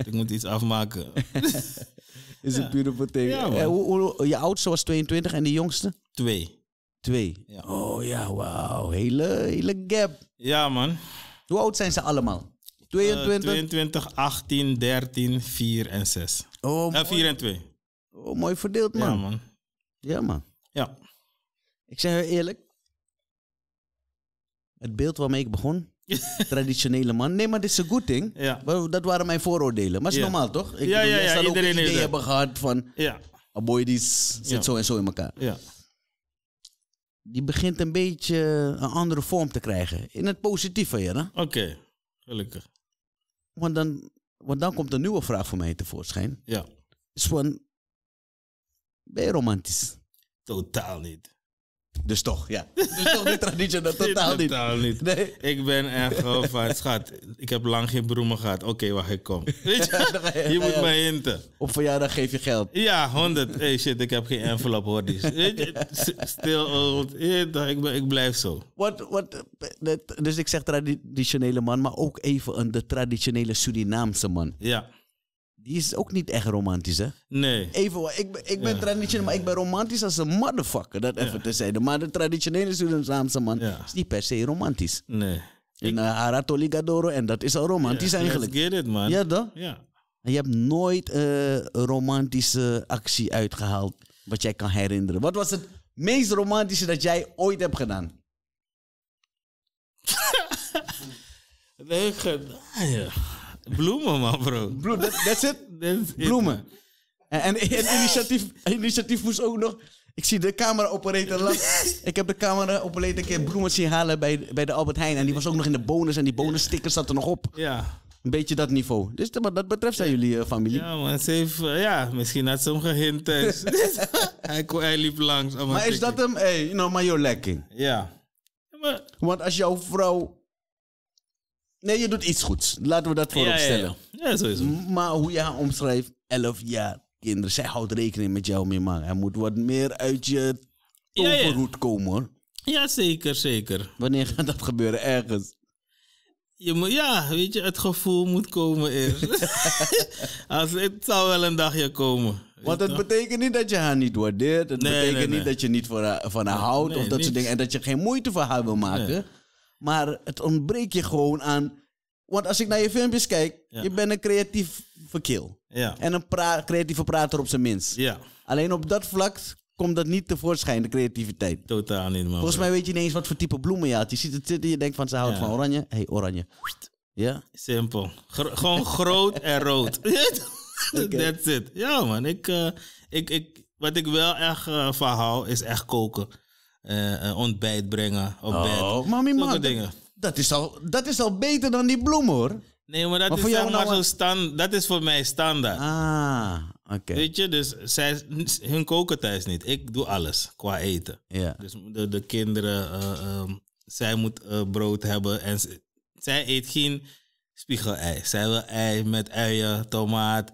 ik moet iets afmaken. is een pure beautiful eh, hoe, je oudste was 22 en de jongste? Twee. 2. Ja. Oh ja, wauw. Hele, hele gap. Ja, man. Hoe oud zijn ze allemaal? 22? 22, 18, 13, 4 en 6. Oh, uh, eh, 4 en 2. Oh, mooi verdeeld, man. Ja, man. Ja, man. Ja. Ik zeg je eerlijk. Het beeld waarmee ik begon. traditionele man. Nee, maar dit is een goed ding. Ja. Dat waren mijn vooroordelen. Maar het is normaal, toch? Ik ja, bedoel, ja, ja. ook ideeën hebben gehad van... Ja. Een boy die zit zo en zo in elkaar. Ja die begint een beetje een andere vorm te krijgen. In het positieve, ja. Oké, gelukkig. Want dan, want dan komt een nieuwe vraag voor mij tevoorschijn. Ja. Is van, ben je romantisch? Totaal niet. Dus toch, ja. Dus toch niet traditie, totaal niet. Nee. Ik ben echt gewoon van, schat, ik heb lang geen broemen gehad. Oké, wacht ik kom. Weet je, je, moet mij hinten. Op verjaardag geef je geld. Ja, 100. Hey shit, ik heb geen envelop, hoor. stil, Ik, ik blijf zo. Wat, wat, dus ik zeg traditionele man, maar ook even een de traditionele Surinaamse man. Ja die is ook niet echt romantisch, hè? Nee. Even, ik, ik ben ja. traditioneel, maar ik ben romantisch als een motherfucker, dat even te zeggen. Maar de traditionele Surinaamse man is niet per se romantisch. Nee. In Haratoli eh, en dat is al romantisch eigenlijk. Let's get it, man. Ja, toch? Ja. je hebt nooit uh, romantische actie uitgehaald wat jij kan herinneren. Wat was het meest romantische dat jij ooit hebt gedaan? nee, gedaan, ah, ja. Bloemen, man, bro. Bloem, that, that's it. Bloemen. En, en, initiatief, initiatief moest ook nog... Ik zie de camera-operator Ik heb de camera-operator een keer bloemen zien halen bij, bij de Albert Heijn. En die was ook nog in de bonus. En die bonus sticker zat er nog op. Ja. Een beetje dat niveau. Dus wat dat betreft zijn jullie eh, familie. Ja, man. Ze heeft, eh, ja, misschien had ze hem gehint hij, hij liep langs. Maar is dat hem? Hey, you know, maar you're lacking. Ja. Want als jouw vrouw Nee, je doet iets goeds. Laten we dat voorop stellen. Ja, sowieso. Maar hoe jij haar omschrijft, 11 jaar kinderen. Zij houdt rekening met jou mijn man. Hij moet wat meer uit je toverhoed komen, hoor. Ja, zeker, zeker. Wanneer gaat dat gebeuren? Ergens? Je moet, ja, weet je, het gevoel moet komen eerst. Als, het zal wel een dagje komen. Want het betekent niet dat je haar niet waardeert. Het betekent niet dat je niet van haar houdt of dat soort dingen. En dat je geen moeite voor haar wil maken. Maar het ontbreekt je gewoon aan. Want als ik naar je filmpjes kijk, je bent een creatief verkeel. Ja. En een creatieve prater op zijn minst. Ja. Alleen op dat vlak komt dat niet tevoorschijn, de creativiteit. Totaal niet, man. Volgens mij weet je ineens wat voor type bloemen je had. Je ziet het zitten, je denkt van ze houdt van oranje. hey, oranje. Ja? Simpel. gewoon groot en rood. That's it. Ja, man. Ik, eh, ik, ik, wat ik wel echt eh, verhaal is echt koken. Eh, eh, ontbijt brengen op oh, bed. Oh, mami, Dat, is al, dat is al beter dan die bloem hoor. Nee, maar dat is nou zo stand, dat is voor mij standaard. Ah, oké. Weet je, dus zij, hun koken thuis niet. Ik doe alles qua eten. Ja. Dus de, de kinderen, eh, ehm, zij moet brood hebben en zij eet geen spiegelei. Zij wil ei met uien, tomaat.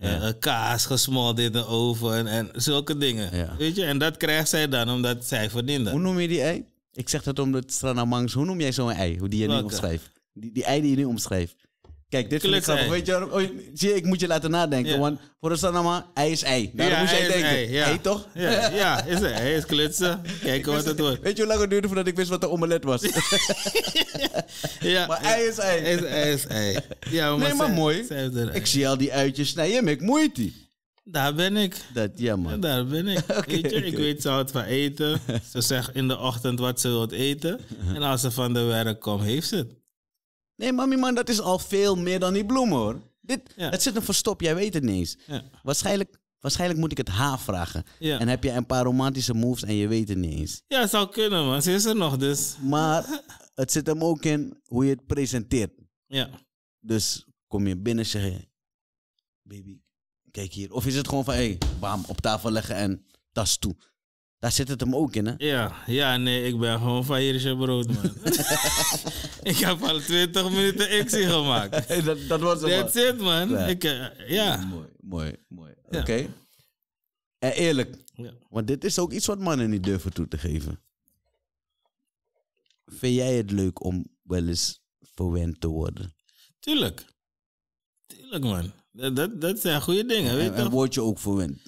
Ja. kaas gesmolten in de oven en zulke dingen. Weet je, en dat krijgt zij dan omdat zij verdiende. Hoe noem je die ei? Ik zeg dat omdat Stranamangs, hoe noem jij zo'n ei? Hoe die je nu omschrijft? Die, die ei die je nu omschrijft. Kijk, dit is ik Weet oh, je ik moet je laten nadenken. Want voor de Sanama, hij is ei. Daarom moest jij denken. Ei, toch? Ja, ja is het. Hij is klutsen. Kijk wat het wordt. Weet je hoe lang het duurde voordat ik wist wat de omelet was? ja. Maar ei is ei. Is, ei is ei. Ja, maar nee, maar eh, mooi. ik zie al die uitjes snijden. Ik moeite. Daar ben ik. Dat, ja, man. daar ben ik. weet je, ik weet ze houdt van eten. ze zegt in de ochtend wat ze wilt eten. En als ze van de werk komt, heeft ze het. Nee, mami man, dat is al veel meer dan die bloemen, hoor. Dit, Het zit een verstopt. jij weet het niet eens. Waarschijnlijk, waarschijnlijk moet ik het haar vragen. En heb je een paar romantische moves en je weet het niet eens. Ja, het zou kunnen, man. Ze is er nog dus. Maar het zit hem ook in hoe je het presenteert. Ja. Dus kom je binnen zeggen, baby, kijk hier. Of is het gewoon van, hé, hey, bam, op tafel leggen en tas toe. Daar zit het hem ook in, hè? Ja, ja nee, ik ben gewoon van hier brood, man. ik heb al 20 minuten actie gemaakt. dat, dat was het. That's it, man. Ja. Ik, eh, ja. mooi, mooi, mooi. Oké. En eerlijk, want dit is ook iets wat mannen niet durven toe te geven. Vind jij het leuk om wel eens verwend te worden? Tuurlijk. Tuurlijk, man. Dat, dat, zijn goede dingen, weet je En word je ook verwend?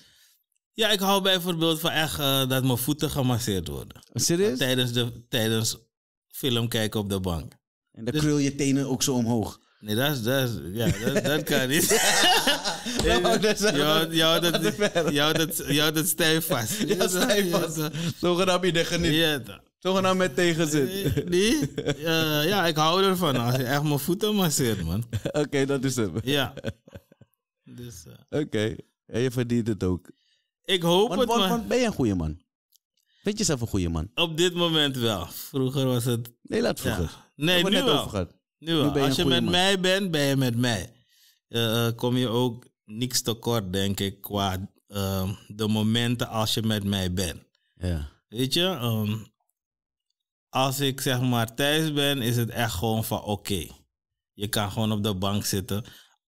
Ja, ik hou bijvoorbeeld van echt eh, dat mijn voeten gemasseerd worden. Serieus? Tijdens, de, tijdens film kijken op de bank. En dan dus- krul je tenen ook zo omhoog. Nee, dat, is, dat, is, ja, dat, dat kan niet. Nou, je houdt het stijf vast. Ja, stijf vast. Zogenaamd je de geniet. Ja, Zogenaamd met tegenzin. Nee, eh, ja, ik hou ervan als je echt mijn voeten masseert, man. Oké, dat is het. Ja. Dus, eh. Oké, en je verdient het ook. Ik hoop het, man. Want ben je een goede man? weet je zelf een goede man? Op dit moment wel. Vroeger was het... Nee, laat vroeger. Nee, nu wel. nu wel. Nu Als je met mij bent, ben je met mij. Eh, eh, kom je ook niks tekort, denk ik, qua ehm, de momenten als je met mij bent. Ja. Weet je, ehm, als ik zeg maar thuis ben, is het echt gewoon van oké. Je kan gewoon op de bank zitten.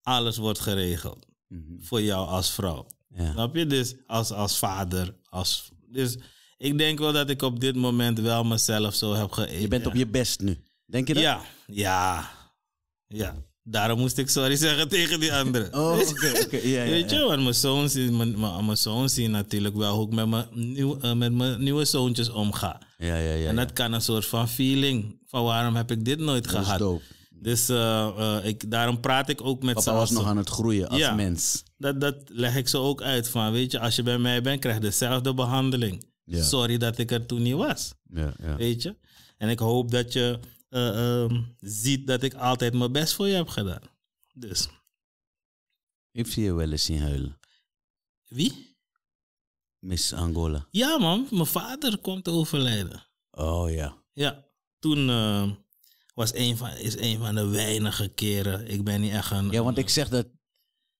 Alles wordt geregeld. Mhm. Voor jou als vrouw. Snap je? Dus als, als vader. Als, dus ik denk wel dat ik op dit moment wel mezelf zo heb geëvalueerd. Je bent op je best nu. Denk je dat? Ja. Ja. Ja. Daarom moest ik sorry zeggen tegen die anderen. Oh, oké. ja, ja, Weet je, want mijn zoon, zien, mijn, mijn zoon zien natuurlijk wel hoe ik met mijn, nieuw, eh, met mijn nieuwe zoontjes omga. Ja, ja, ja, en dat kan een soort van feeling van waarom heb ik dit nooit dat gehad. Is dope. Dus eh, eh, ik, daarom praat ik ook met Papa ze. Papa was nog aan het groeien als mens. Dat, dat leg ik ze ook uit van, weet je, als je bij mij bent, krijg je dezelfde behandeling. Sorry dat ik er toen niet was. Ja, weet je? En ik hoop dat je eh, ehm, ziet dat ik altijd mijn best voor je heb gedaan. Dus. Ik zie je wel eens zien huilen. Wie? Miss Angola. Ja man, mijn vader komt overlijden. Oh ja. Ja, toen was een van, is een van de weinige keren. Ik ben niet echt een. Ja, want ik zeg dat.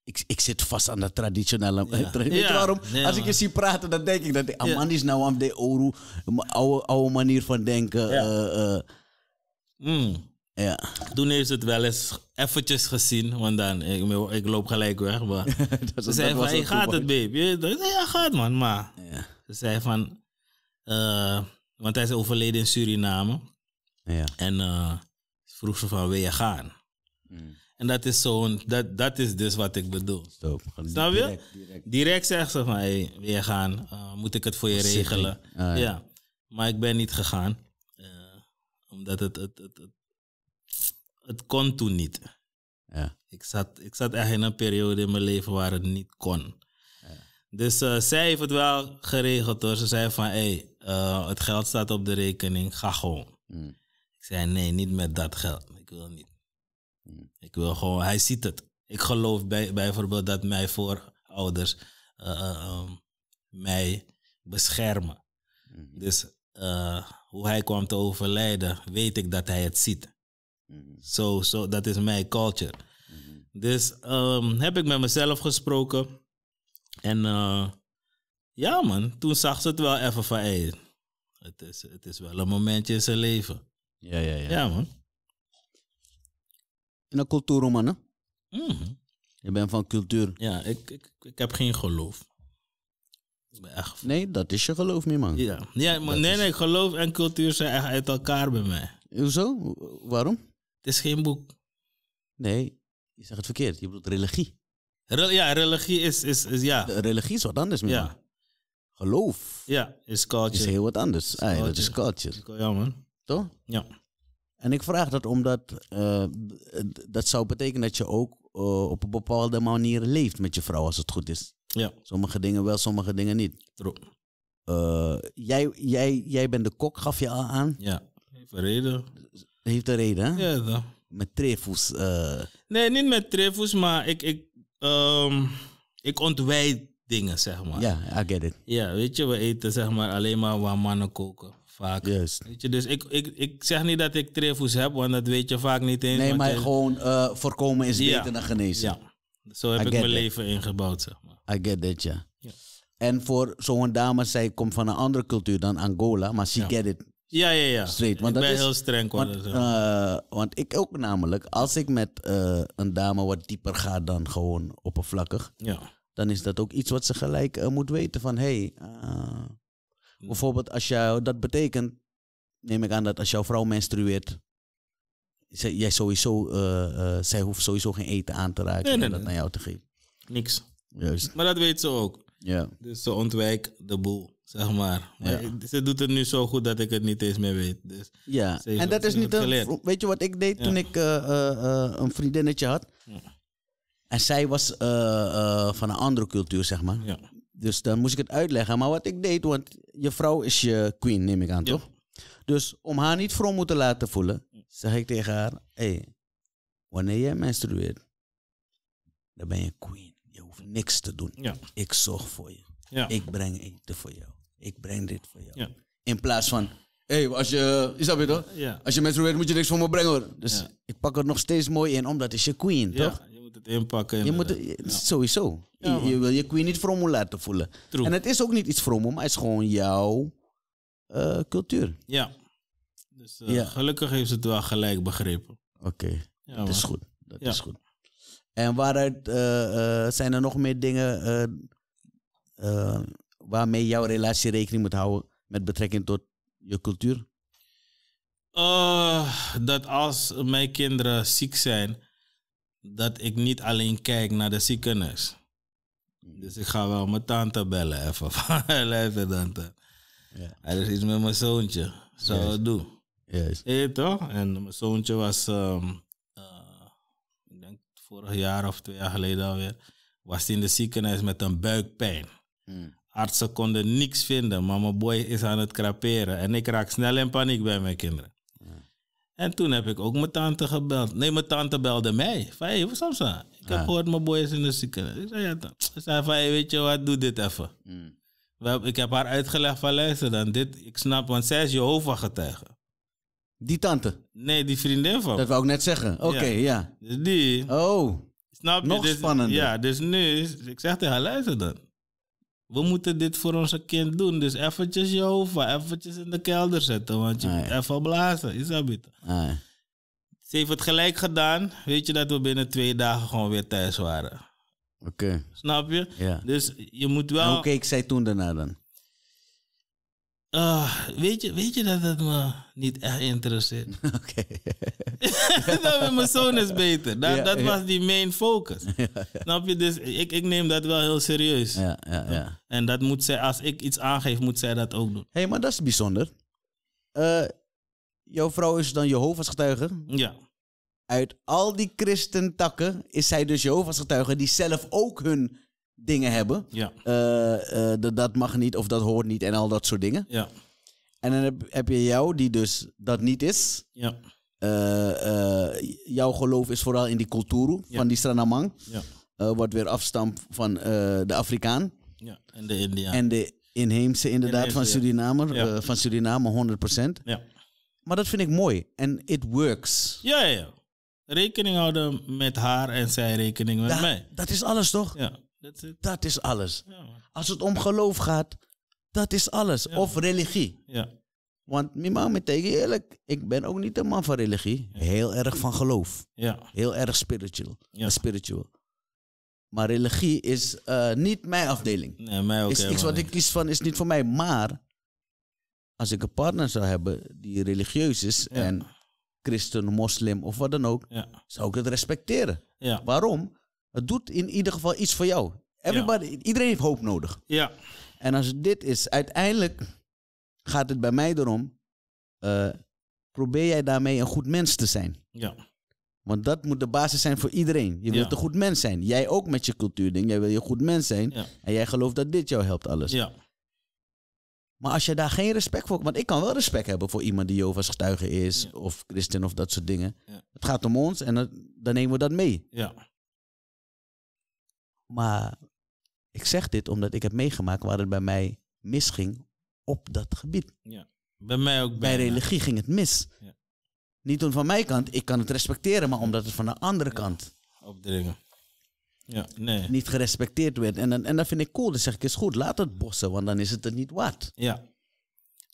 Ik, ik zit vast aan de traditionele. Ja. Weet je waarom? Als ik je zie praten, dan denk ik dat. Aman ah, is nou aan de oru. Oude, oude manier van denken. Ja. Eh, eh. Hmm. Ja. Toen heeft het wel eens eventjes gezien, want dan, ik, loop gelijk weg. Maar dat ze zei van, hey, gaat het babe? Je, ja, gaat man, maar. Ja. Ze zei van, uh, want hij is overleden in Suriname. Ja. En eh, vroeg ze van, wil je gaan? Mm. En dat is, zo'n, dat, dat is dus wat ik bedoel. Snap je? Direct, direct. direct zegt ze van, hey, wil je gaan? Eh, moet ik het voor je regelen? Ah, ja. maar ik ben niet gegaan. Eh, omdat het, het, het, het, het kon toen niet. Ja. Ik, zat, ik zat echt in een periode in mijn leven waar het niet kon. Dus zij heeft het wel geregeld door Ze zei van, hé, hey, het geld staat op de rekening, ga gewoon. Mm. Ik zei, nee, niet met dat geld. Ik wil niet. Hmm. Ik wil gewoon, hij ziet het. Ik geloof bij, bijvoorbeeld dat mijn voorouders eh, eh, ehm, mij beschermen. Hmm. Dus eh, hoe hij kwam te overlijden, weet ik dat hij het ziet. Hmm. Zo, so, so, dat is mijn culture. Dus ehm, heb ik met mezelf gesproken. En ja man, toen zag ze het wel even van, hey, het, is, het is wel een momentje in zijn leven. Ja, ja, ja. Ja, man. En een cultuur hè? Mm Je bent van cultuur. Ja, ik, ik, ik heb geen geloof. Echt... Nee, dat is je geloof niet, man. Ja, ja maar nee, nee, geloof en cultuur zijn echt uit elkaar bij mij. Hoezo? Waarom? Het is geen boek. Nee, je zegt het verkeerd. Je bedoelt religie. ja, religie is, is, is ja. religie is wat anders, man Ja. Geloof. Ja, is culture. Is heel wat anders. Is dat is culture. Ja, man. Ja. En ik vraag dat omdat eh, dat zou betekenen dat je ook eh, op een bepaalde manier leeft met je vrouw als het goed is. Ja. Sommige dingen wel, sommige dingen niet. True. Eh, jij, jij, jij bent de kok, gaf je al aan. Ja, heeft een reden. Heeft een reden, hè? Ja, dan. Met trefus. Nee, niet met trefus, maar ik, ik, ehm, ik ontwijd dingen, zeg maar. Ja, I get it. Ja, weet je, we eten zeg maar alleen maar waar mannen koken. Vaak. dus ik, ik, ik zeg niet dat ik trefoes heb, want dat weet je vaak niet eens. Nee, maar gewoon eh, voorkomen is beter dan genezen. Ja. Zo heb ik mijn leven ingebouwd, zeg maar. I get that, ja. En voor zo'n dame, zij komt van een andere cultuur dan Angola, maar she get it ja, ja, ja. Straight. Want ik ben dat heel streng. Want, uh, want ik ook namelijk, als ik met eh, een dame wat dieper ga dan gewoon oppervlakkig, ja. dan is dat ook iets wat ze gelijk moet weten van, hé, hey, Mm. Bijvoorbeeld als je, dat betekent, neem ik aan dat als jouw vrouw menstrueert, zij, jij sowieso, eh, eh, zij hoeft sowieso geen eten aan te raken nee, en dat naar jou te geven. Niks. Juist. Maar dat weet ze ook. Ja. Dus ze ontwijkt de boel, zeg maar. Ze doet het nu zo goed dat ik het niet eens meer weet. Dus ja, en dat is niet een... Weet je wat ik deed toen ik eh, een vriendinnetje had? En zij was van een andere cultuur, zeg maar. Ja. Dus dan moest ik het uitleggen. Maar wat ik deed, want je vrouw is je queen, neem ik aan, toch? Dus om haar niet vroom moeten laten voelen, zeg ik tegen haar: hey, wanneer jij menstrueert, dan ben je queen. Je hoeft niks te doen. Ja. Ik zorg voor je. Ja. Ik breng eten voor jou. Ik breng dit voor jou. In plaats van: hé, hey, als je, is dat weer toch? Als je menstrueert, moet je niks voor me brengen hoor. Dus ik pak het nog steeds mooi in, omdat het is je queen, toch? inpakken. Je moet, Sowieso. je, je, wil je niet vromo laten voelen. En het is ook niet iets vromo, maar het is gewoon jouw eh, cultuur. Ja. Dus eh, ja. gelukkig heeft ze het wel gelijk begrepen. Oké, dat is goed. Dat is goed. En waaruit eh, zijn er nog meer dingen waarmee jouw relatie rekening moet houden met betrekking tot je cultuur? dat als mijn kinderen ziek zijn, dat ik niet alleen kijk naar de ziekenhuis. Mhm. Dus ik ga wel mijn tante bellen even. Luister tante. Ja. Er is met mijn zoontje. Zou yes. het doen. Yes. toch? En mijn zoontje was, ehm, eh, ik denk vorig jaar of twee jaar geleden alweer, was in de ziekenhuis met een buikpijn. Hmm. Artsen konden niks vinden, maar mijn boy is aan het kraperen. En ik raak snel in paniek bij mijn kinderen. En toen heb ik ook mijn tante gebeld. Nee, mijn tante belde mij. Van, hey, Ik heb gehoord, mijn boy is in de ziekenhuis. Ik zei, ja, Ze zei van, weet je wat, doe dit even. Mm. ik heb haar uitgelegd van, luister dan, dit, ik snap, want zij is Jehovah-getuige. Die tante? Nee, die vriendin van Dat wou ik net zeggen. Oké, ja. ja. Dus die. Oh, snap je? nog dus- spannender. Ja, dus nu, ik zeg tegen haar, luister dan we moeten dit voor onze kind doen. Dus eventjes Jehovah, eventjes in de kelder zetten, want je moet even blazen. Is dat beter? Ze heeft het gelijk gedaan. Weet je dat we binnen twee dagen gewoon weer thuis waren. Oké. Snap je? Ja. Dus je moet wel... Oké, ik zei toen daarna dan? Uh, weet, je, weet je dat het me niet echt interesseert? Oké. Okay. mijn zoon is beter. Dat, dat was die main focus. Snap je? Dus ik, ik neem dat wel heel serieus. Ja, ja, ja. En dat moet zij, als ik iets aangeef, moet zij dat ook doen. Hé, hey, maar dat is bijzonder. Eh, jouw vrouw is dan Jehovah's getuige? Ja. Uit al die christentakken is zij dus Jehovah's getuige die zelf ook hun dingen hebben. Ja. Eh, eh, dat mag niet of dat hoort niet en al dat soort dingen. Ja. En dan heb, heb je jou die dus dat niet is. Ja. Eh, jouw geloof is vooral in die cultuur van die Stranamang. Ja. wat weer afstamt van de Afrikaan. Ja, en de Indiaan. En de inheemse inderdaad van, Suriname, van Suriname 100%. Ja. Maar dat vind ik mooi. En it works. Ja, ja, Rekening houden met haar en zij rekening met mij. Dat is alles toch? Ja. Dat is alles. Als het om geloof gaat, dat is alles. Of religie. Want mijn man me eerlijk, ik ben ook niet een man van religie. Heel erg van geloof. Heel erg spiritual. Eh, spiritual. Maar religie is eh, niet mijn afdeling. Nee, mij ook is iets wat ik kies van is niet voor mij. Maar als ik een partner zou hebben die religieus is en christen, moslim of wat dan ook, zou ik het respecteren. Ja. Waarom? Het doet in ieder geval iets voor jou. Everybody, Iedereen heeft hoop nodig. Ja. En als dit is, uiteindelijk gaat het bij mij erom. Eh, probeer jij daarmee een goed mens te zijn. Ja. Want dat moet de basis zijn voor iedereen. Je wilt een goed mens zijn. Jij ook met je cultuurding. Jij wil je goed mens zijn. Ja. En jij gelooft dat dit jou helpt alles. Ja. Maar als je daar geen respect voor... Want ik kan wel respect hebben voor iemand die Jehovah's getuige is. Of christen of dat soort dingen. Het gaat om ons en dan nemen we dat mee. Ja. Maar ik zeg dit omdat ik heb meegemaakt waar het bij mij misging op dat gebied. Ja. Bij mij ook. Bij, bij religie ging het mis. Ja. Niet om van mijn kant, ik kan het respecteren, maar omdat het van de andere kant opdringen. Ja, nee. Niet gerespecteerd werd. En, en, en dat vind ik cool. Dan zeg ik, is goed, laat het bossen, want dan is het er niet waard. Ja.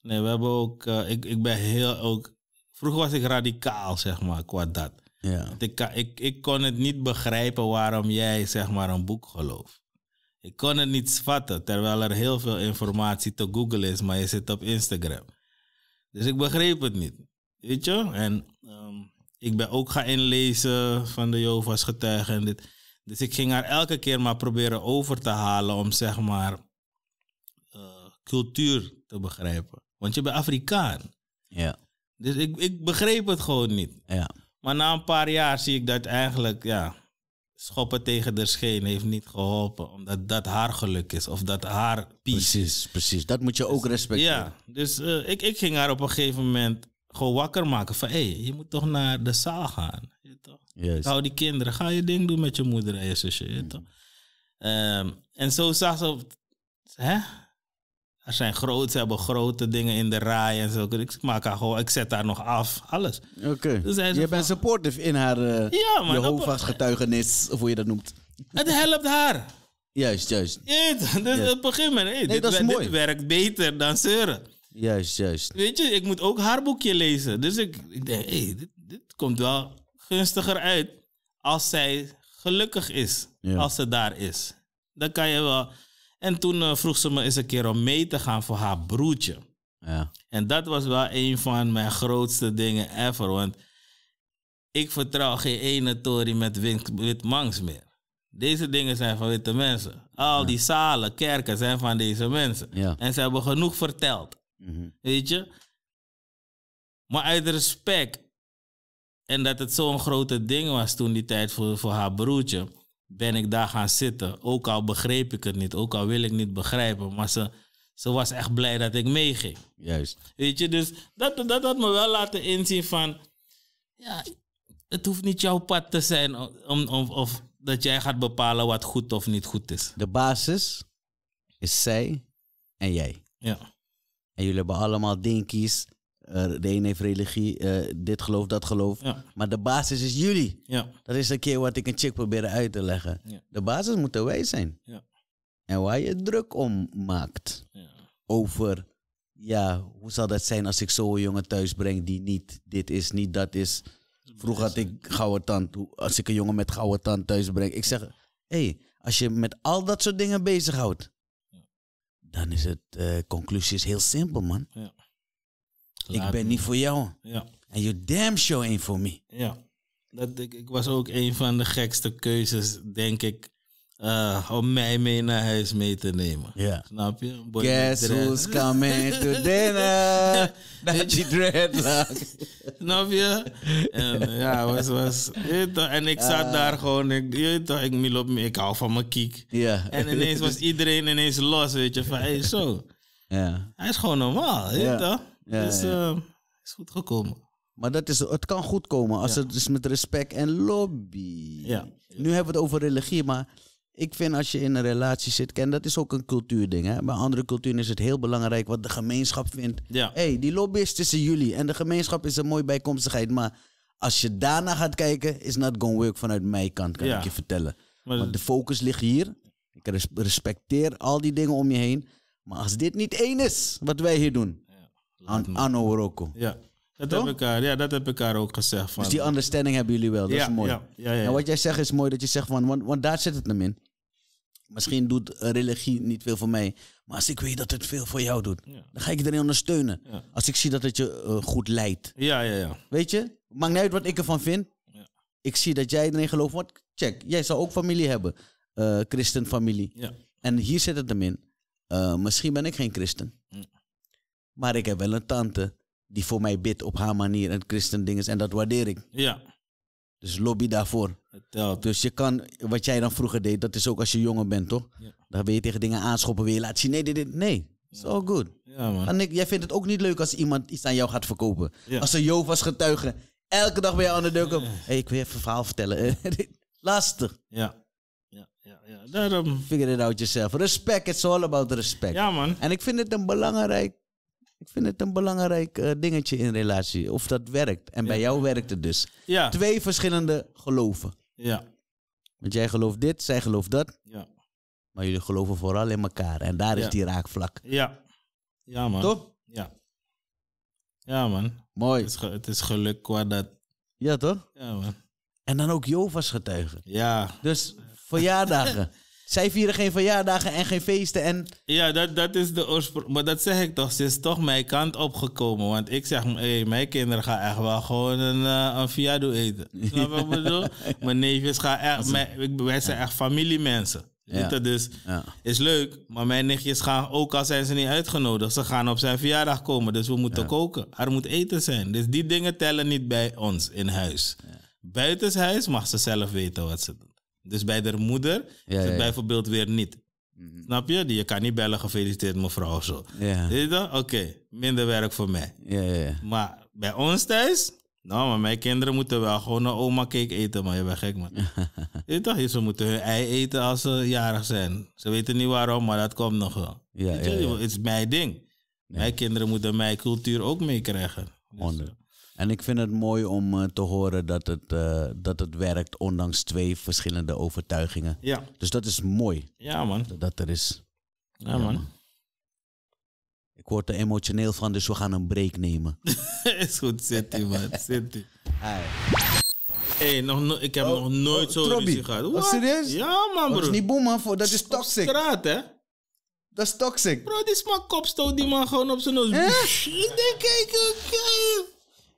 Nee, we hebben ook, eh, ik, ik ben heel ook, vroeger was ik radicaal, zeg maar, qua dat. Ja. Ik, ik, ik kon het niet begrijpen waarom jij zeg maar een boek gelooft. Ik kon het niet vatten, terwijl er heel veel informatie te googlen is, maar je zit op Instagram. Dus ik begreep het niet. Weet je? En ehm, ik ben ook gaan inlezen van de Jova's getuigen en dit. Dus ik ging haar elke keer maar proberen over te halen om zeg maar eh, cultuur te begrijpen. Want je bent Afrikaan. Ja. Dus ik, ik begreep het gewoon niet. Ja. Maar na een paar jaar zie ik dat eigenlijk, ja, schoppen tegen de scheen heeft niet geholpen. Omdat dat haar geluk is of dat haar piece. Precies, precies. Dat moet je ook dus, respecteren. Ja, dus eh, ik, ik ging haar op een gegeven moment gewoon wakker maken van... hé, hey, je moet toch naar de zaal gaan. Toch? Hou die kinderen, ga je ding doen met je moeder en je zusje. Hmm. Toch? Ehm, en zo zag ze... Hè? Er zijn groot, ze hebben grote dingen in de raai en zo. Ik maak haar gewoon, ik zet haar nog af, alles. Oké. Dus je bent supportive in haar uh, ja, maar getuigenis, of hoe je dat noemt. Het helpt haar. Juist, juist. Eet, dus op een dit, dit werkt beter dan zeuren. Juist, juist. Weet je, ik moet ook haar boekje lezen. Dus ik, ik denk, hey, dit, dit komt wel gunstiger uit als zij gelukkig is. Als ze daar is. Dan kan je wel en toen eh, vroeg ze me eens een keer om mee te gaan voor haar broertje. Ja. En dat was wel een van mijn grootste dingen ever. Want ik vertrouw geen ene Tory met wit, wit mangs meer. Deze dingen zijn van witte mensen. Al die zalen, kerken zijn van deze mensen. En ze hebben genoeg verteld. Mhm. Weet je? Maar uit respect. En dat het zo'n grote ding was toen die tijd voor, voor haar broertje ben ik daar gaan zitten. Ook al begreep ik het niet, ook al wil ik niet begrijpen, maar ze, ze was echt blij dat ik meeging. Juist. Weet je, dus dat, dat had me wel laten inzien van, ja, het hoeft niet jouw pad te zijn om, om, of dat jij gaat bepalen wat goed of niet goed is. De basis is zij en jij. Ja. En jullie hebben allemaal dinkies eh, de een heeft religie, eh, dit geloof, dat geloof. Maar de basis is jullie. Ja. Dat is een keer wat ik een chick probeer uit te leggen. Ja. De basis moeten wij zijn. En waar je druk om maakt. Over, ja, hoe zal dat zijn als ik zo'n jongen thuis breng die niet dit is, niet dat is. Vroeger had ik gouden tand. Als ik een jongen met gouden tand thuis breng. Ik zeg, hé, hey, als je met al dat soort dingen bezighoudt. Dan is het, uh, conclusie is heel simpel, man. Ja ik ben niet voor jou. Ja. En je damn show ain't for me. Ja. Dat, ik, was ook een van de gekste keuzes, denk ik, eh, om mij mee naar huis mee te nemen. Ja, Snap je? Boy Guess who's coming to dinner? Dat je dreadlock. Snap je? En, ja, was, was, en ik zat ah. daar gewoon, ik, je toch, ik, ik, ik hou van mijn kiek. Ja. En ineens was iedereen ineens los, weet je, van hey, zo. Ja. Hij is gewoon normaal, weet je toch? dus ehm, is goed gekomen. Maar dat is, het kan goed komen als het is met respect en lobby. Ja. Nu hebben we het over religie, maar ik vind als je in een relatie zit, en dat is ook een cultuurding. Hè? Bij andere culturen is het heel belangrijk wat de gemeenschap vindt. Ja. hey, die lobby is tussen jullie en de gemeenschap is een mooie bijkomstigheid. Maar als je daarna gaat kijken, is not going work vanuit mijn kant, kan ik je vertellen. Maar Want de focus ligt hier. Ik respecteer al die dingen om je heen. Maar als dit niet één is wat wij hier doen, aan anno Rocco. Ja. Dat heb, ik haar, ja, dat heb ik haar ook gezegd. Van. Dus die understanding hebben jullie wel, dat ja, is mooi. Ja, ja, en nou, wat jij zegt is mooi, dat je zegt van, want, want daar zit het hem in. Misschien doet religie niet veel voor mij, maar als ik weet dat het veel voor jou doet, dan ga ik erin ondersteunen. Als ik zie dat het je eh, goed leidt. Ja, ja, ja. Weet je, maakt niet uit wat ik ervan vind. Ik zie dat jij erin gelooft, want check, jij zou ook familie hebben, uh, christenfamilie. En hier zit het hem in. Eh, misschien ben ik geen christen. Maar ik heb wel een tante die voor mij bidt op haar manier en christending is. En dat waardeer ik. Ja. Dus lobby daarvoor. Dus je kan, wat jij dan vroeger deed, dat is ook als je jonger bent, toch? Ja. Dan wil je tegen dingen aanschoppen, wil je laten zien, nee, dit, dit, nee. It's all good. Ja, man. En ik, jij vindt het ook niet leuk als iemand iets aan jou gaat verkopen. Als een jood was getuige, elke dag bij jou aan de deur komt. Hé, hey, ik wil even een verhaal vertellen. Lastig. Ja. Ja, ja, ja. Daarom... Figure it out yourself. Respect, it's all about respect. Ja, man. En ik vind het een belangrijk ik vind het een belangrijk eh, dingetje in relatie. Of dat werkt. En bij jou werkt het dus. Twee verschillende geloven. Ja. Want jij gelooft dit, zij gelooft dat. Ja. Maar jullie geloven vooral in elkaar. En daar is die raakvlak. Ja. Ja, man. Toch? Ja. Ja, man. Mooi. Het is, ge- het is geluk qua dat. Ja, toch? Ja, man. En dan ook Jova's getuigen. Ja. Dus verjaardagen. Zij vieren geen verjaardagen en geen feesten. En... Ja, dat, dat is de oorsprong. Maar dat zeg ik toch. Ze is toch mijn kant opgekomen. Want ik zeg, hey, mijn kinderen gaan echt wel gewoon een, eh, een fiado eten. Snap wat ik bedoel? Mijn neefjes gaan echt... Mijn, wij zijn echt familiemensen. Ja. dus is leuk, maar mijn nichtjes gaan, ook al zijn ze niet uitgenodigd, ze gaan op zijn verjaardag komen. Dus we moeten koken. Er moet eten zijn. Dus die dingen tellen niet bij ons in huis. Buitenshuis mag ze zelf weten wat ze doen. Dus bij de moeder ja, is het bijvoorbeeld weer niet. Mhm. Snap je? Je kan niet bellen, gefeliciteerd mevrouw of zo. Ja. Oké, minder werk voor mij. Ja, ja, Maar bij ons thuis, nou, maar mijn kinderen moeten wel gewoon een oma cake eten, maar je bent gek man. je toch? Ze moeten hun ei eten als ze jarig zijn. Ze weten niet waarom, maar dat komt nog wel. Ja, Het is mijn ding. Mijn kinderen moeten mijn cultuur ook meekrijgen. Dus, en ik vind het mooi om eh, te horen dat het, eh, dat het werkt, ondanks twee verschillende overtuigingen. Ja. Dus dat is mooi. Ja, man. Dat, er is. Ja, man. Ik word er emotioneel van, dus we gaan een break nemen. is goed, zit man. Zit ie. Hey, ik heb oh, nog nooit zo'n oh, zo gehad. Oh, Wat Oh, serieus? Ja, man, bro. Dat is niet boem, man. Dat is toxic. Straat, hè? Dat is toxic. Bro, die smaak kopstoot die man gewoon op zijn neus. Ik denk, kijk, kijk.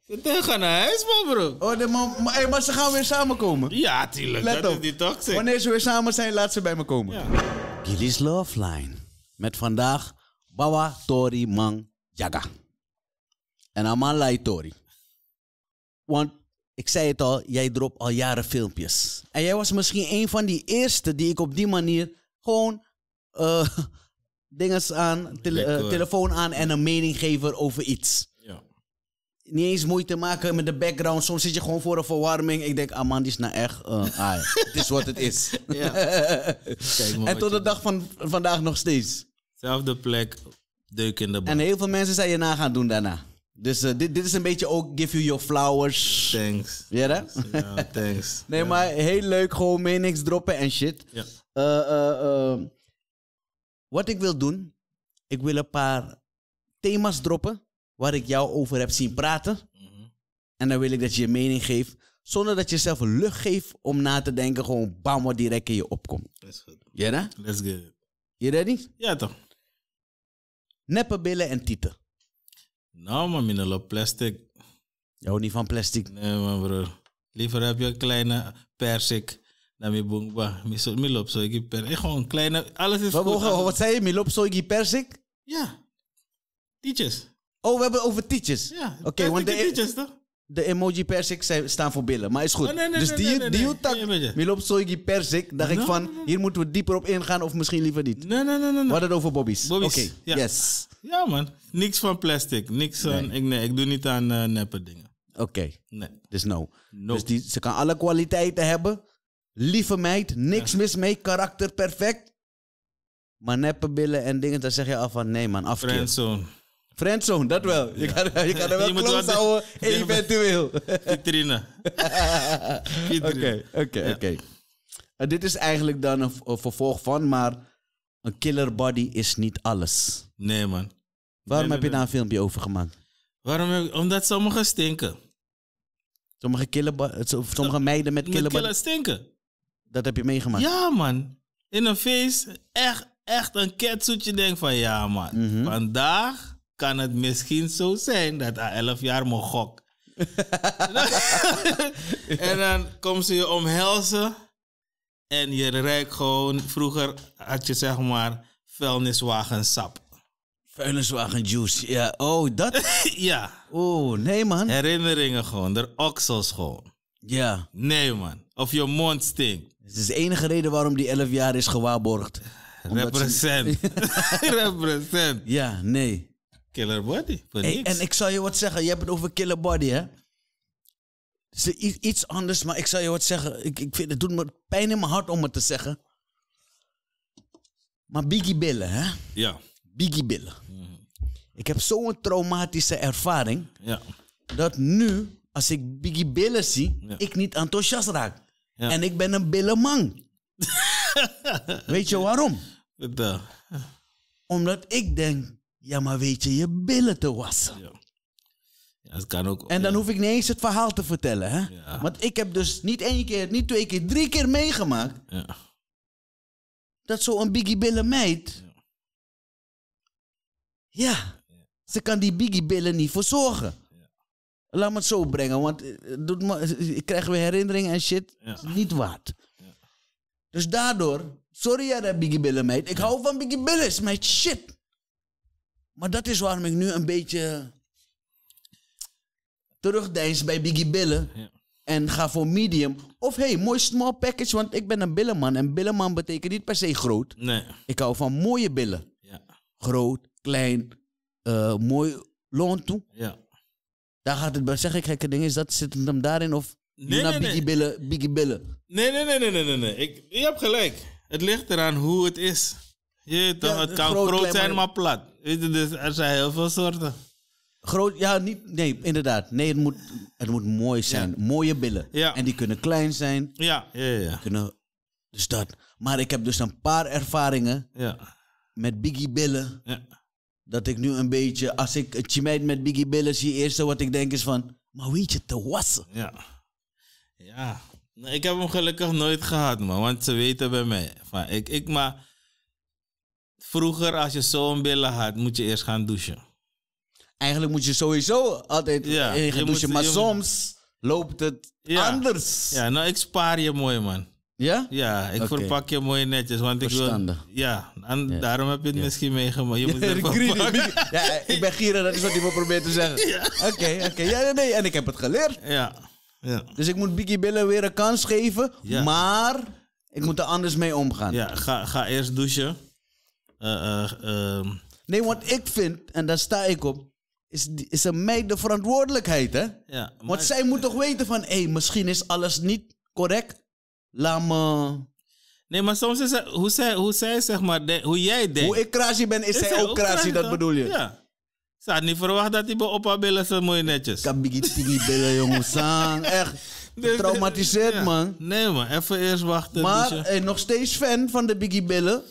Ze gaan naar huis, man, bro. Oh, de man, maar, maar ze gaan weer samenkomen. Ja, tuurlijk. Let dat op. is die toxic. Wanneer ze weer samen zijn, laat ze bij me komen. Ja. Love Line. Met vandaag Bawa Tori Mang Jaga. En Amalai Tori. Want ik zei het al, jij dropt al jaren filmpjes. En jij was misschien een van die eerste die ik op die manier gewoon eh, dingen aan, eh, telefoon aan en een meninggever over iets niet eens moeite maken met de background. Soms zit je gewoon voor een verwarming. Ik denk, ah man, is nou echt. ah, het is wat het is. Ja. en tot de dag van vandaag nog steeds. Zelfde plek, deuk in de bank. En heel veel mensen zijn je na gaan doen daarna. Dus eh, dit, dit is een beetje ook give you your flowers. Thanks. Ja, thanks. nee, maar heel leuk. Gewoon mee niks droppen en shit. Ja. Eh, wat ik wil doen, ik wil een paar thema's droppen waar ik jou over heb zien praten. Mhm. En dan wil ik dat je je mening geeft. Zonder dat je zelf lucht geeft om na te denken. Gewoon bam, wat direct in je opkomt. Let's go. Ja, yeah, Let's go. Je ready? Ja, toch. Neppe billen en tieten. Nou, maar minder plastic. Jou niet van plastic? Nee, man, broer. Liever heb je een kleine persik dan mijn bongba. Milop zo, ik persik. Eh, gewoon een kleine, alles is wat, goed. Wat zei je? Milop zo, ik persik? Ja. Tietjes. Oh, we hebben over tietjes. Ja, Oké, want de, tietjes, e- toch? de emoji persik staan voor billen, maar is goed. Oh, nee, nee, dus die, nee, die tak, Milop Soigi persik, dacht ik van, hier moeten we dieper op ingaan of misschien liever niet. Nee, nee, nee. nee, We hadden het over bobby's. bobby's Oké, ja. yes. Ja man, niks van plastic, niks van, ik, nee, ik doe niet aan eh, neppe dingen. Oké, nee. dus no. Dus die, ze kan alle kwaliteiten hebben. Lieve meid, niks mis mee, karakter perfect. Maar neppe billen en dingen, daar zeg je af van, nee man, afkeer. Friendzone, dat wel. Je, gaat, je er wel kloppen houden, eventueel. Vitrine. Oké, oké, oké. Eh, dit is eigenlijk dan een, vervolg van, maar een killer body is niet alles. Nee, man. Waarom heb je daar een filmpje over gemaakt? Waarom? Omdat sommigen stinken. Sommige, killer, eh, sommige meiden met killer, met killer stinken. Dat heb je meegemaakt? Ja, man. In een feest, echt, echt een ketsoetje denk van ja, man. Mhm. Vandaag kan het misschien zo zijn dat hij ah, 11 jaar mocht. gok. en dan komt ze je omhelzen en je rijk gewoon. Vroeger had je zeg maar vuilniswagensap. juice ja. Oh, dat? ja. Oh, nee man. Herinneringen gewoon, de oksels gewoon. Ja. Nee man. Of je mond stinkt. Het is de enige reden waarom die 11 jaar is gewaarborgd. Represent. Represent. Ja, nee. Killer body, En ik zal je wat zeggen, je hebt het over killer body, hè? Het is iets anders, maar ik zal je wat zeggen. Ik, ik vind, het doet me pijn in mijn hart om het te zeggen. Maar Biggie Billen, hè? Ja. Biggie Billen. Ik heb zo'n traumatische ervaring. Ja. Dat nu, als ik Biggie Billen zie, ik niet enthousiast raak. En ik ben een billenman. Weet je waarom? Omdat ik denk, ja, maar weet je, je billen te wassen. Ja. dat kan ook, en dan hoef ik niet eens het verhaal te vertellen. Hè? Want ik heb dus niet één keer, niet twee keer, drie keer meegemaakt. Dat zo'n Biggie Billen meid. Ja. Ze kan die Biggie Billen niet verzorgen. Laat me het zo brengen, want eh, doet me, ik krijg weer herinneringen en shit. niet waard. Dus daardoor, sorry ja, dat Biggie Billen meid. Ik hou van Biggie Billen, meid. shit. Maar dat is waarom ik nu een beetje terugdeins bij Biggie Billen. Ja. En ga voor medium. Of hey, mooi small package, want ik ben een billenman. En billenman betekent niet per se groot. Nee. Ik hou van mooie billen. Ja. Groot, klein, eh, mooi loon toe. Ja. Daar gaat het bij. Zeg ik gekke ding Is dat, zit het hem daarin of nee, naar nee, Biggie, nee. Billen, Biggie Billen? Nee, nee, nee, nee, nee, nee. Ik, je hebt gelijk. Het ligt eraan hoe het is. Je, ja, het kan groot, zijn, maar plat dus er zijn heel veel soorten. Groot, ja, niet, nee, inderdaad. Nee, het moet, het moet mooi zijn. Mooie billen. En die kunnen klein zijn. Ja, ja, ja. Kunnen, dus dat. Maar ik heb dus een paar ervaringen ja. met biggie billen. Ja. Dat ik nu een beetje, als ik het chimeid met biggie billen zie, eerste wat ik denk is van, maar weet je, te wassen. Ja. Ja. ik heb hem gelukkig nooit gehad, man. Want ze weten bij mij. Van, ik, ik, maar vroeger als je zo'n billen had, moet je eerst gaan douchen. Eigenlijk moet je sowieso altijd ja, gaan douchen, maar soms loopt het anders. Ja, nou ik spaar je mooi man. Ja? Ja, ik verpak je mooi netjes. Want ik wil, ja, en daarom heb je het misschien meegemaakt. ik ben gierig, dat is wat wil probeert te zeggen. Oké, oké. Ja, nee, en ik heb het geleerd. Ja. Dus ik moet Biggie Billen weer een kans geven, maar ik moet er anders mee omgaan. Ja, ga, ga eerst douchen. Uh, uh, nee, want ik vind, en daar sta ik op, is, is een meid de verantwoordelijkheid, hè? Ja, want zij moet toch weten van, hé, hey, misschien is alles niet correct. Laat me... Nee, maar soms is het, hoe zij, hoe zij zeg maar, hoe jij denkt. Hoe ik crazy ben, is, zij ook crazy, dat bedoel je? Ja. Ze had niet verwacht dat die bij oppa billen zo mooi netjes. Kabigi tigi billen, jongens. Echt. Getraumatiseerd, man. Nee, man. Even eerst wachten. Maar dus, eh, nog steeds fan van de Biggie Billen.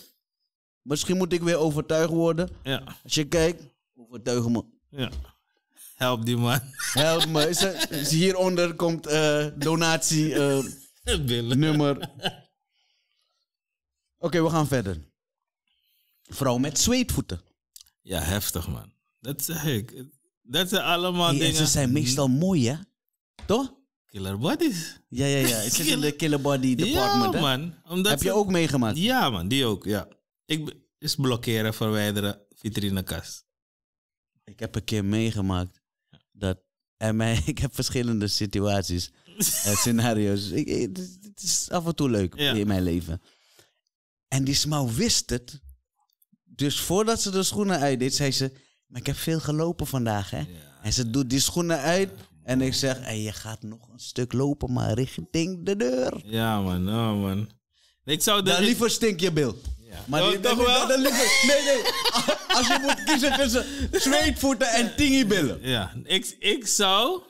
Misschien moet ik weer overtuigd worden. Ja. Als je kijkt, overtuig me. Ja. Help die man. Help me. Is hieronder komt eh, donatie eh, nummer. Oké, we gaan verder. Vrouw met zweetvoeten. Ja, heftig man. Dat zeg ik. Dat zijn allemaal hey, dingen. ze zijn meestal mhm. mooi, hè? Toch? Killer bodies. Ja, ja, ja. Ik zit in de killer body department. Ja, man. Omdat Heb je ook meegemaakt? Ja, man. Die ook, ja. Ik, is blokkeren, verwijderen, vitrinekast. Ik heb een keer meegemaakt dat. En mij, ik heb verschillende situaties, en scenario's. het is af en toe leuk in mijn leven. En die smouw wist het. Dus voordat ze de schoenen uitdeed, zei ze: Maar ik heb veel gelopen vandaag. Hè? En ze doet die schoenen uit. en ik zeg: en Je gaat nog een stuk lopen, maar richting de deur. Ja, man, oh, man. Ik zou de, nou, liever stink je beeld. Maar oh, die, toch wel? nee, nee. Als je moet kiezen tussen zweetvoeten en tingibillen. Ja, ik, ik zou...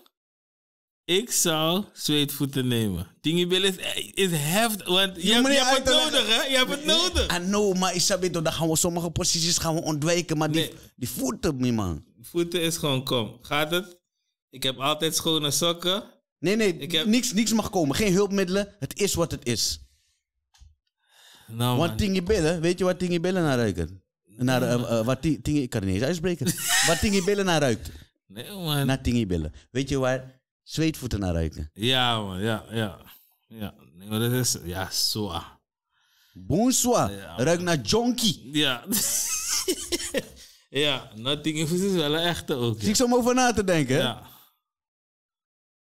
Ik zou zweetvoeten nemen. Tingibillen is, eh, is heft. want je, hebt, het nodig, hè? Je hebt het nodig. Ah, no, maar Isabito, dan gaan we sommige posities gaan we ontwijken. Maar die, die voeten, man. Voeten is gewoon, kom, gaat het? Ik heb altijd schone sokken. Nee, nee, heb... niks, niks mag komen. Geen hulpmiddelen. Het is wat het is. Nou, Want Tingy Billen, weet je wat Tingy Billen nou naar ruiken? Eh, naar, eh, wat ik kan het niet eens uitspreken. wat Tingy Billen naar nou ruikt. Nee, man. Naar Tingy Billen. Weet je waar zweetvoeten naar ruiken? Ja, man. Ja, ja. Ja, nee, maar dat is... Ja, zo. Bonsoir. Ja, ruikt naar jonkie. Ja. ja, naar Tingy is wel een echte ook. Ja. Zie ik zo om over na te denken, Ja.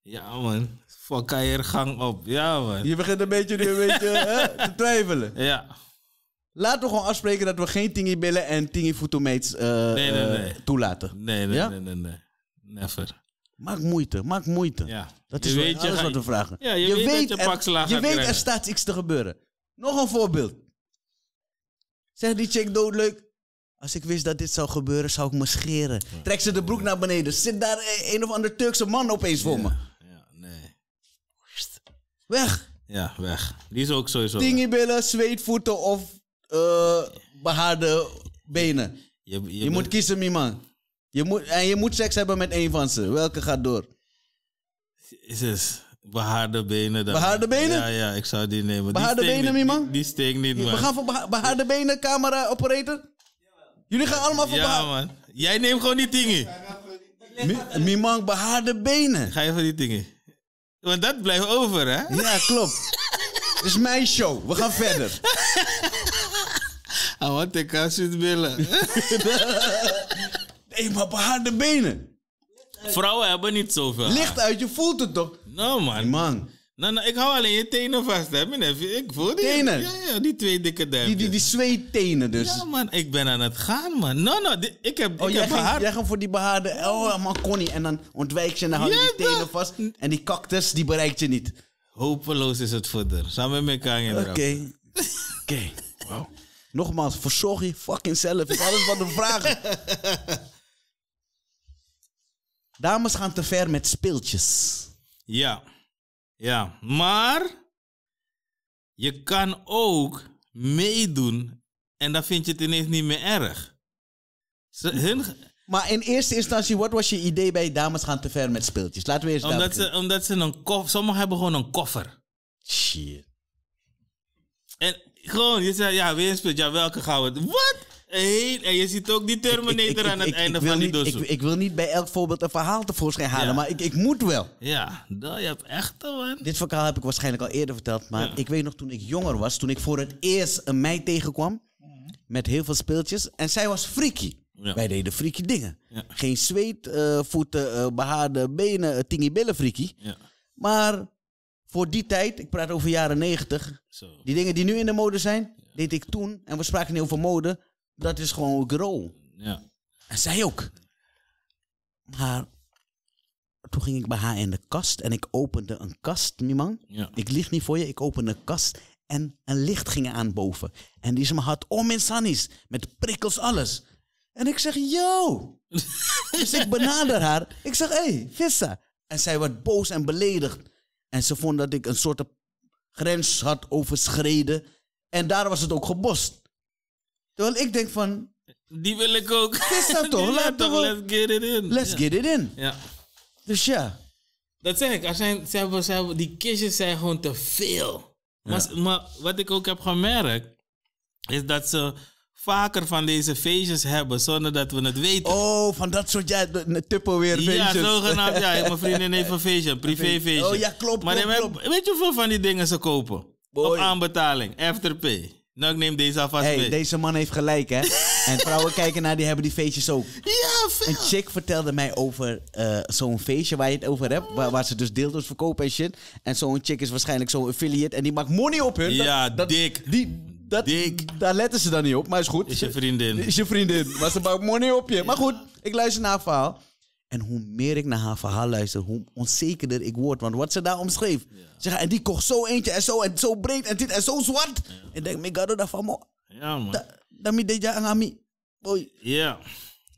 Ja, man van gang op. Ja, man. Je begint een beetje, nu een beetje te twijfelen. Ja. Laten we gewoon afspreken dat we geen billen en tingifoetomates uh, eh, nee, nee, eh, nee. toelaten. Nee, nee, nee, nee, Never. Maak moeite, maak moeite. Ja. Dat is alles wat we vragen. Ja, je, weet, je er, Je weet er staat iets te gebeuren. Nog een voorbeeld. Zeg die chick doodleuk. Als ik wist dat dit zou gebeuren, zou ik me scheren. Trek ze de broek naar beneden. Zit daar een of ander Turkse man opeens voor me. Weg. Ja, weg. Die is ook sowieso. Dingibillen, zweetvoeten of eh, behaarde benen. Je, je, moet kiezen, mimang. Je moet, en je moet seks hebben met een van ze. Welke gaat door? het Behaarde benen dan. Behaarde benen? Ja, ja, ik zou die nemen. Behaarde benen, mimang. Die, die steekt niet, We gaan voor behaarde benen, camera, operator. Jullie gaan allemaal voor ja, behaarde... Ja, man. Jij neemt gewoon die dingen. Mimang behaarde benen. Ga je voor die dingen. Want dat blijft over, hè? Ja, klopt. Het is mijn show. We gaan verder. Ah, wat ik aan zit willen. Nee, maar behaarde benen. Vrouwen hebben niet zoveel. Licht uit, je voelt het toch? Nou, man. Man. Nou, nou, ik hou alleen je tenen vast, hè, meneer. Ik voel die. Tenen? Ja, ja, die twee dikke duimpjes. Die, die, die tenen dus. Ja, man, ik ben aan het gaan, man. Nou, nou, ik heb, oh, ik jij heb Jij voor die behaarde, oh, man, Connie. En dan ontwijk je en dan hou je die tenen vast. En die cactus, die bereikt je niet. Hopeloos is het voeder. Samen met elkaar Oké. Oké, wow. Nogmaals, verzorg je fucking zelf. Is alles wat we vragen. Dames gaan te ver met speeltjes. Ja. Ja, maar je kan ook meedoen en dan vind je het ineens niet meer erg. Ze, hun... Maar in eerste instantie, wat was je idee bij dames gaan te ver met speeltjes? Laten we eerst omdat ze, omdat ze een koffer... Sommigen hebben gewoon een koffer. Shit. En gewoon, je zegt ja, weer speelt. Ja, welke gaan we... Wat? Hey, en je ziet ook die Terminator aan het einde van die doos. Ik, wil niet bij elk voorbeeld een verhaal tevoorschijn halen, maar ik, ik moet wel. Ja, dat, nou, je hebt echt man. Dit verhaal heb ik waarschijnlijk al eerder verteld, maar ik weet nog toen ik jonger was, toen ik voor het eerst een meid tegenkwam met heel veel speeltjes en zij was freaky. Wij deden freaky dingen. Geen zweet, eh, voeten, eh, behaarde benen, uh, eh, tingibillen freaky. Maar voor die tijd, ik praat over jaren negentig, die dingen die nu in de mode zijn, deed ik toen. En we spraken niet over mode. Dat is gewoon ook Ja. En zij ook. Maar toen ging ik bij haar in de kast en ik opende een kast, niemand. Ik lieg niet voor je, ik opende een kast en een licht ging aan boven. En die is me had om in oh, Sanies met prikkels, alles. En ik zeg, yo! dus ik benader haar. Ik zeg, hé, hey, Vissa. En zij werd boos en beledigd. En ze vond dat ik een soort grens had overschreden. En daar was het ook gebost. Terwijl ik denk van... Die wil ik ook. Is dat toch? let's get it in. Let's get it in. Ja. Dus ja. Dat zeg ik. zijn, ze hebben, ze hebben, die kistjes zijn gewoon te veel. Maar, maar wat ik ook heb gemerkt... is dat ze vaker van deze feestjes hebben zonder dat we het weten. Oh, van dat soort ja, weer feestjes. Ja, zogenaamd. Ja, mijn vriendin heeft een feestje, een privéfeestje. Oh ja, klopt. Maar weet je hoeveel van die dingen ze kopen? Op aanbetaling, afterpay. Nou, ik neem deze alvast hey, mee. Deze man heeft gelijk, hè? en vrouwen kijken naar die hebben die feestjes ook. Ja, veel. Een chick vertelde mij over eh, zo'n feestje waar je het over hebt. Waar, ze dus deeltjes verkopen en shit. En zo'n chick is waarschijnlijk zo'n affiliate. En die maakt money op hun. Ja, dat, dik. Die, dat, dik. Daar letten ze dan niet op, maar is goed. Is je vriendin. Is je vriendin. maar ze maakt money op je. Maar goed, ik luister naar het verhaal. En hoe meer ik naar haar verhaal luister, hoe onzekerder ik word. Want wat ze daar omschreef. Ze Zeg, en die kocht zo eentje en zo en zo breed en dit en zo zwart. En ik denk, me gado daarvan, mo. Ja, man. Dat me deed aan ami. Ja.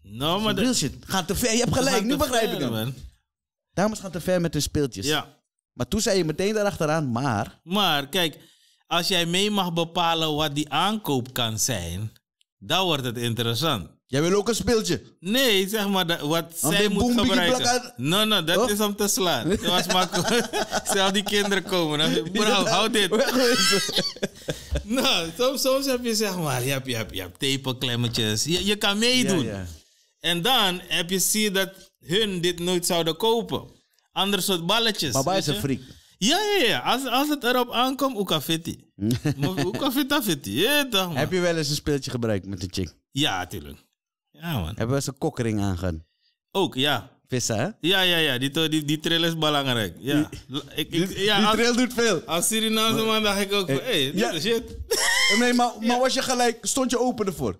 Nou, maar... shit. Gaat te ver. Je hebt gelijk. Nu begrijp ik hem. Dames gaan te ver met hun speeltjes. Ja. Maar toen zei je meteen daarachteraan, maar... Maar, kijk. Als jij mee mag bepalen wat die aankoop kan zijn... Dan wordt het interessant. Jij wil ook een speeltje? Nee, zeg maar dat, wat zij moet gebruiken. Nee, nee, dat is om te slaan. Dat was maar die kinderen komen. Dan, bro, hou dit. nou, soms, heb je zeg maar, je hebt, je hebt, je hebt tepelklemmetjes. Je, je kan meedoen. Ja, ja. En dan heb je, zie dat hun dit nooit zouden kopen. Ander soort balletjes. Baba is een freak. Ja, ja, ja. Als, als het erop aankomt, hoe kan fitti? Hoe kan Heb je wel eens een speeltje gebruikt met een chick? Ja, tuurlijk. Ja, man. Hebben we zijn kokkering aangaan? Ook, ja. Vissen, hè? Ja, ja, ja. Die, die, die trail is belangrijk. Ja. Die, ik, ik, ja, die als, doet veel. Als Surinaamse man dacht ik ook, hé, eh, hey, shit. Nee, maar, maar was je gelijk, stond je open ervoor?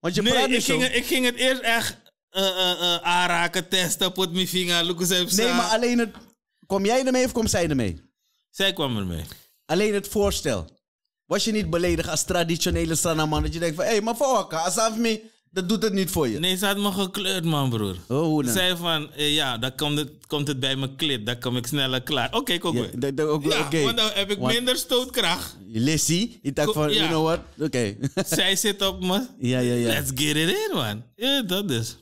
Want je praat niet ik zo. Ging, ik ging het eerst echt eh, eh, aanraken, testen, put mijn vinger, look eens Nee, maar alleen het... Kom jij ermee of kom zij ermee? Zij kwam ermee. Alleen het voorstel. Was je niet beledigd als traditionele Sanaman? Dat je denkt van, hé, hey, maar fuck, als alsof me... Dat doet het niet voor je. Nee, ze had me gekleurd, man, broer. Oh, hoe dan? Zei van, eh, ja, dan komt het, komt het bij mijn clip. Dan kom ik sneller klaar. Oké, okay, kom ja want dan heb ik minder stootkracht. Lissy, ik dacht van, you know what? Oké. Zij zit op me. Ja, ja, ja. Let's get it in, man. Ja, dat is. Dus.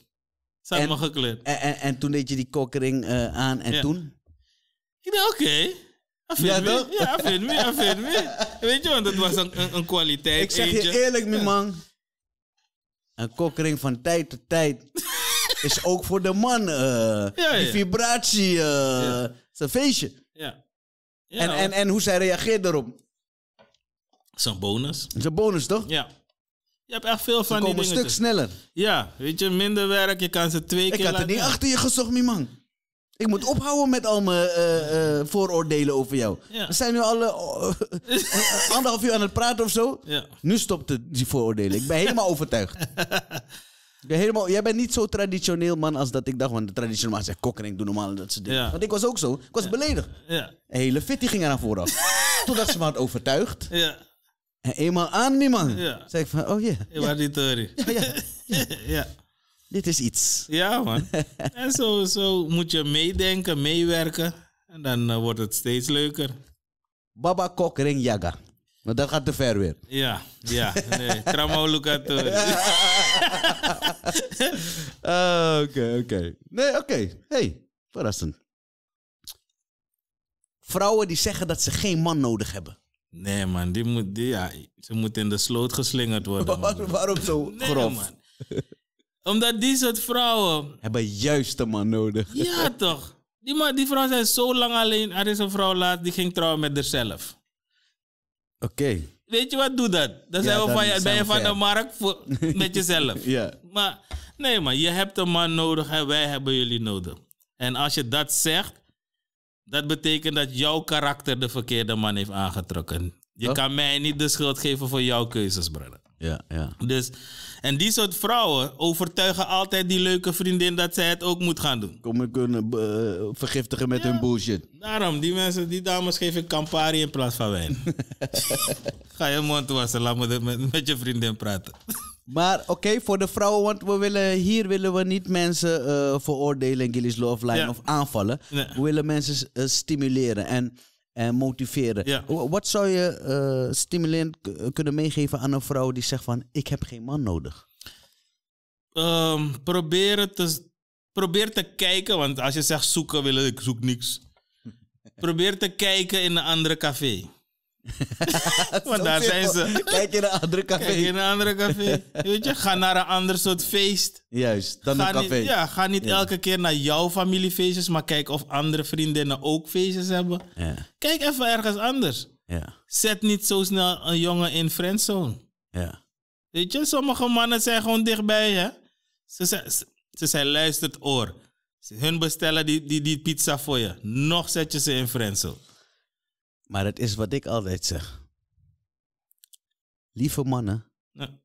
Ze had me gekleurd. En, en, en, toen deed je die kokering eh, aan en toen? Ik dacht, oké. Ja, me, ja, vind me, vind me. Weet je, want dat was een, een, kwaliteit. Ik zeg je eerlijk, mijn man een kokkering van tijd tot tijd is ook voor de man. Uh, Die vibratie. Uh, ja. feestje. Ja. en, en, en hoe zij reageert daarop? Zijn bonus. Zijn bonus, toch? Ja. Je hebt echt veel van die dingen. een stuk sneller. Ja, weet je, minder werk. Je kan ze twee ik keer... Ik had er niet achter je gezocht, mijn man. Ik moet ophouden met al mijn eh, eh, vooroordelen over jou. We zijn nu al eh, oh, anderhalf uur aan het praten of zo. Nu stopt die vooroordelen. Ik ben helemaal overtuigd. Ik ben helemaal, jij bent niet zo traditioneel man als dat ik dacht. Want de traditioneel man zegt kokker en ik doe normaal dat ze dingen. Want ik was ook zo. Ik was beledigd. Een hele fitti ging ging eraan vooraf. Toen dacht ze me had overtuigd. En eenmaal aan die man. Zeg ik van, oh yeah. Je was die theorie. ja. ja. dit is iets. Ja, man. en zo, zo moet je meedenken, meewerken. En dan eh, wordt het steeds leuker. Baba Kok Ring Jaga. Maar dat gaat te ver weer. Ja, ja. Nee. Ah, oké, oké. Nee, oké. Hey, verrassend. Vrouwen die zeggen dat ze geen man nodig hebben. Nee, man. Die moet, die, ja, ze moeten in de sloot geslingerd worden. waarom zo grof? Nee, man omdat die soort vrouwen... Hebben juist een man nodig. Ja, toch. Die, man, die vrouw zijn zo lang alleen. Er is een vrouw laat, die ging trouwen met zichzelf. Oké. Weet je wat, doe dat. Dan, zijn we van, je, ben je van de markt voor, met jezelf. ja. Maar nee man, je hebt een man nodig en wij hebben jullie nodig. En als je dat zegt, dat betekent dat jouw karakter de verkeerde man heeft aangetrokken. Je kan mij niet de schuld geven voor jouw keuzes, broer. Ja, ja. Dus, en die soort vrouwen overtuigen altijd die leuke vriendin dat zij het ook moet gaan doen. Komen kunnen eh, vergiftigen met hun bullshit. Daarom, die mensen, die dames geven Campari in plaats van wijn. Ga je mond wassen, laat me met, je vriendin praten. Maar oké, voor de vrouwen, want we willen, hier willen we niet mensen uh, veroordelen in Gilly's Love Line of aanvallen. Nee. We willen mensen eh, stimuleren. En en motiveren. Wat zou je uh, stimulerend kunnen meegeven aan een vrouw die zegt van ik heb geen man nodig? Um, probeer, te, probeer te kijken, want als je zegt zoeken wil ik zoek niks. probeer te kijken in een andere café. Want zijn ze. Kijk in een andere café. Kijk in een andere café. Weet je, ga naar een ander soort feest. Juist, dan ga een café. Niet, ja, ga niet elke keer naar jouw familiefeestjes, maar kijk of andere vriendinnen ook feestjes hebben. Ja. Kijk even ergens anders. Ja. Zet niet zo snel een jongen in friendzone. Ja. Weet je, sommige mannen zijn gewoon dichtbij, hè. Ze ze ze zijn luistert oor. Hun bestellen die, die, die pizza voor je. Nog zet je ze in friendzone. Maar het is wat ik altijd zeg. Lieve mannen. Ja.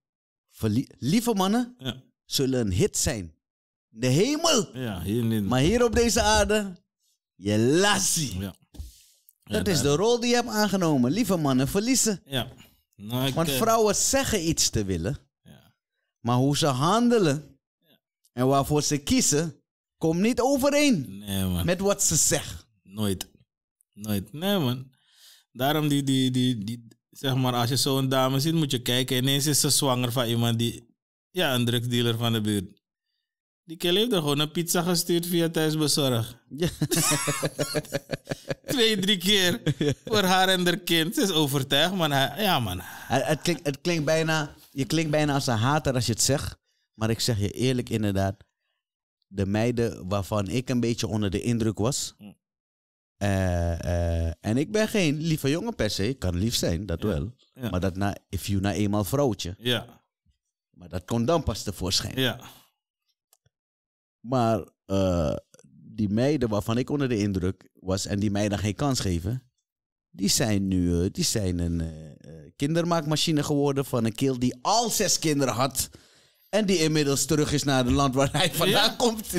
Lieve mannen ja. zullen een hit zijn. De hemel. Ja, hier maar hier op deze aarde. Je lassie. Ja. Dat is de rol die je hebt aangenomen. Lieve mannen verliezen. Ja. Nou, Want eh, vrouwen zeggen iets te willen. Maar hoe ze handelen. En waarvoor ze kiezen. Komt niet overeen. met wat ze zeggen. Nooit. Nooit. Nee man. Daarom die, die, die, die, zeg maar, als je zo'n dame ziet, moet je kijken. Ineens is ze zwanger van iemand die, ja, een drugsdealer van de buurt. Die kerel heeft er gewoon een pizza gestuurd via thuisbezorg. Twee, drie keer voor haar en haar kind. Ze is overtuigd, man. Ja, man. Het, klinkt, het klinkt bijna, je klinkt bijna als een hater als je het zegt. Maar ik zeg je eerlijk, inderdaad. De meiden waarvan ik een beetje onder de indruk was, hm. Eh, eh, en ik ben geen lieve jongen per se. Ik kan lief zijn, dat wel. Maar dat na, if you na eenmaal vrouwtje. Ja. Maar dat kon dan pas tevoorschijn. Ja. Maar eh, die meiden waarvan ik onder de indruk was en die mij dan geen kans geven, die zijn nu die zijn een kindermaakmachine geworden van een keel die al zes kinderen had. En die inmiddels terug is naar het land waar hij vandaan ja. komt.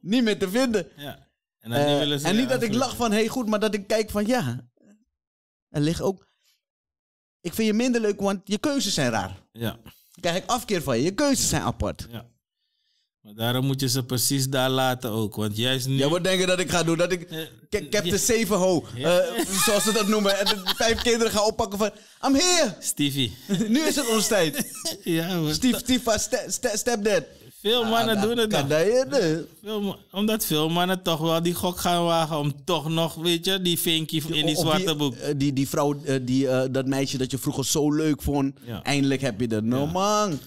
Niet meer te vinden. Ja. En, eh, niet, dat ik lach van, hey goed, maar dat ik kijk van, ja. Er ligt ook... Ik vind je minder leuk, want je keuzes zijn raar. Ja. Dan krijg ik afkeer van je. Je keuzes zijn apart. Ja. Maar daarom moet je ze precies daar laten ook. Want juist nu... Jij wordt denken dat ik ga doen. Dat ik ik heb de 7 ho. zoals ze dat noemen. En de vijf kinderen gaan oppakken van... I'm here! Stevie. nu is het ons tijd. ja, Steve, Steve, step, step, stepdad. Veel ah, mannen doen het nog. omdat veel mannen toch wel die gok gaan wagen om toch nog, weet je, die vinkie in die zwarte boek. Eh, die, die vrouw, eh, die, eh, dat meisje dat je vroeger zo leuk vond, eindelijk heb je dat. No man,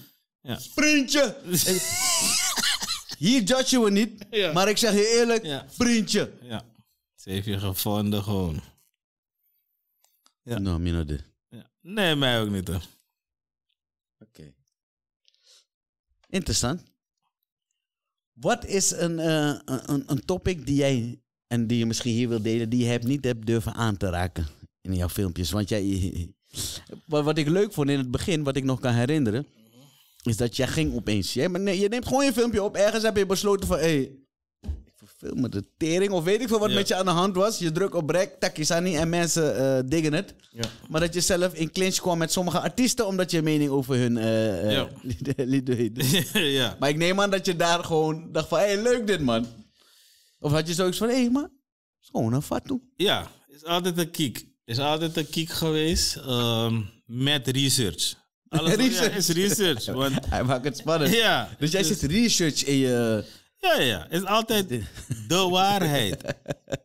sprintje! Hier judge we niet, maar ik zeg je eerlijk, sprintje! Ja. Ze heeft je gevonden gewoon. Ja. Nou, mina meer Nee, mij ook niet. Oké. Interessant. Wat is eh, een, een, een topic die jij en die je misschien hier wil delen, die je hebt niet hebt durven aan te raken in jouw filmpjes? Want jij, wat ik leuk vond in het begin, wat ik nog kan herinneren, is dat jij ging opeens. maar nee, je neemt gewoon je filmpje op. Ergens heb je besloten van, hey, veel met de tering of weet ik veel wat met je aan de hand was. Je druk op rek, takisani en mensen uh, diggen het. Maar dat je zelf in clinch kwam met sommige artiesten omdat je mening over hun uh, ja. ja. Maar ik neem aan dat je daar gewoon dacht van, hé, hey, leuk dit man. Of had je zoiets van, hé, hey, is gewoon een fatu. Ja, is altijd een kiek. Is altijd een kiek geweest ehm, met research. Alles research. is research. Want... Hij maakt het spannend. Ja. Dus jij dus- zit research in je... Ja, ja. is altijd de waarheid.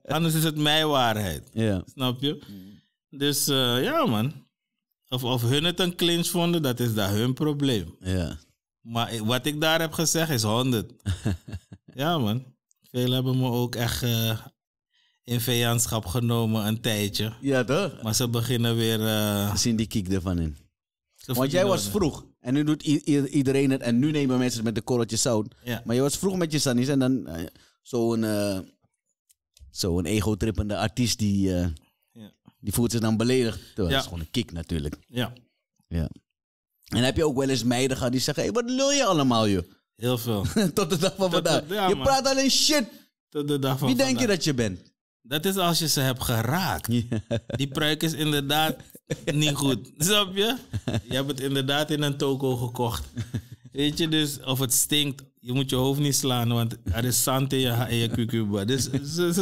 Anders is het mijn waarheid. Ja. Snap je? Dus eh, ja, man. Of, of hun het een clinch vonden, dat is dat hun probleem. Ja. Maar wat ik daar heb gezegd is 100. ja, man. Veel hebben me ook echt eh, in vijandschap genomen een tijdje. Ja, toch? Maar ze beginnen weer... Uh, zien die kiek ervan in. Want jij was vroeg. En nu doet iedereen het. En nu nemen mensen het met de korreltjes zout. Maar je was vroeg met je Sannies. En dan uh, zo'n uh, eh, zo ego-trippende artiest die, eh, ja. die voelt zich dan beledigd. Dat is gewoon een kick natuurlijk. Ja. ja. En heb je ook wel eens meiden gehad die zeggen... wat lul je allemaal, je? Heel veel. Tot de dag van vandaag. je praat alleen shit. Tot de dag van Wie denk je dat je bent? Dat is als je ze hebt geraakt. Die pruik is inderdaad niet goed. Snap je? Je hebt het inderdaad in een toko gekocht. Weet je, dus of het stinkt, je moet je hoofd niet slaan, want er is zand in je, je Dus ze,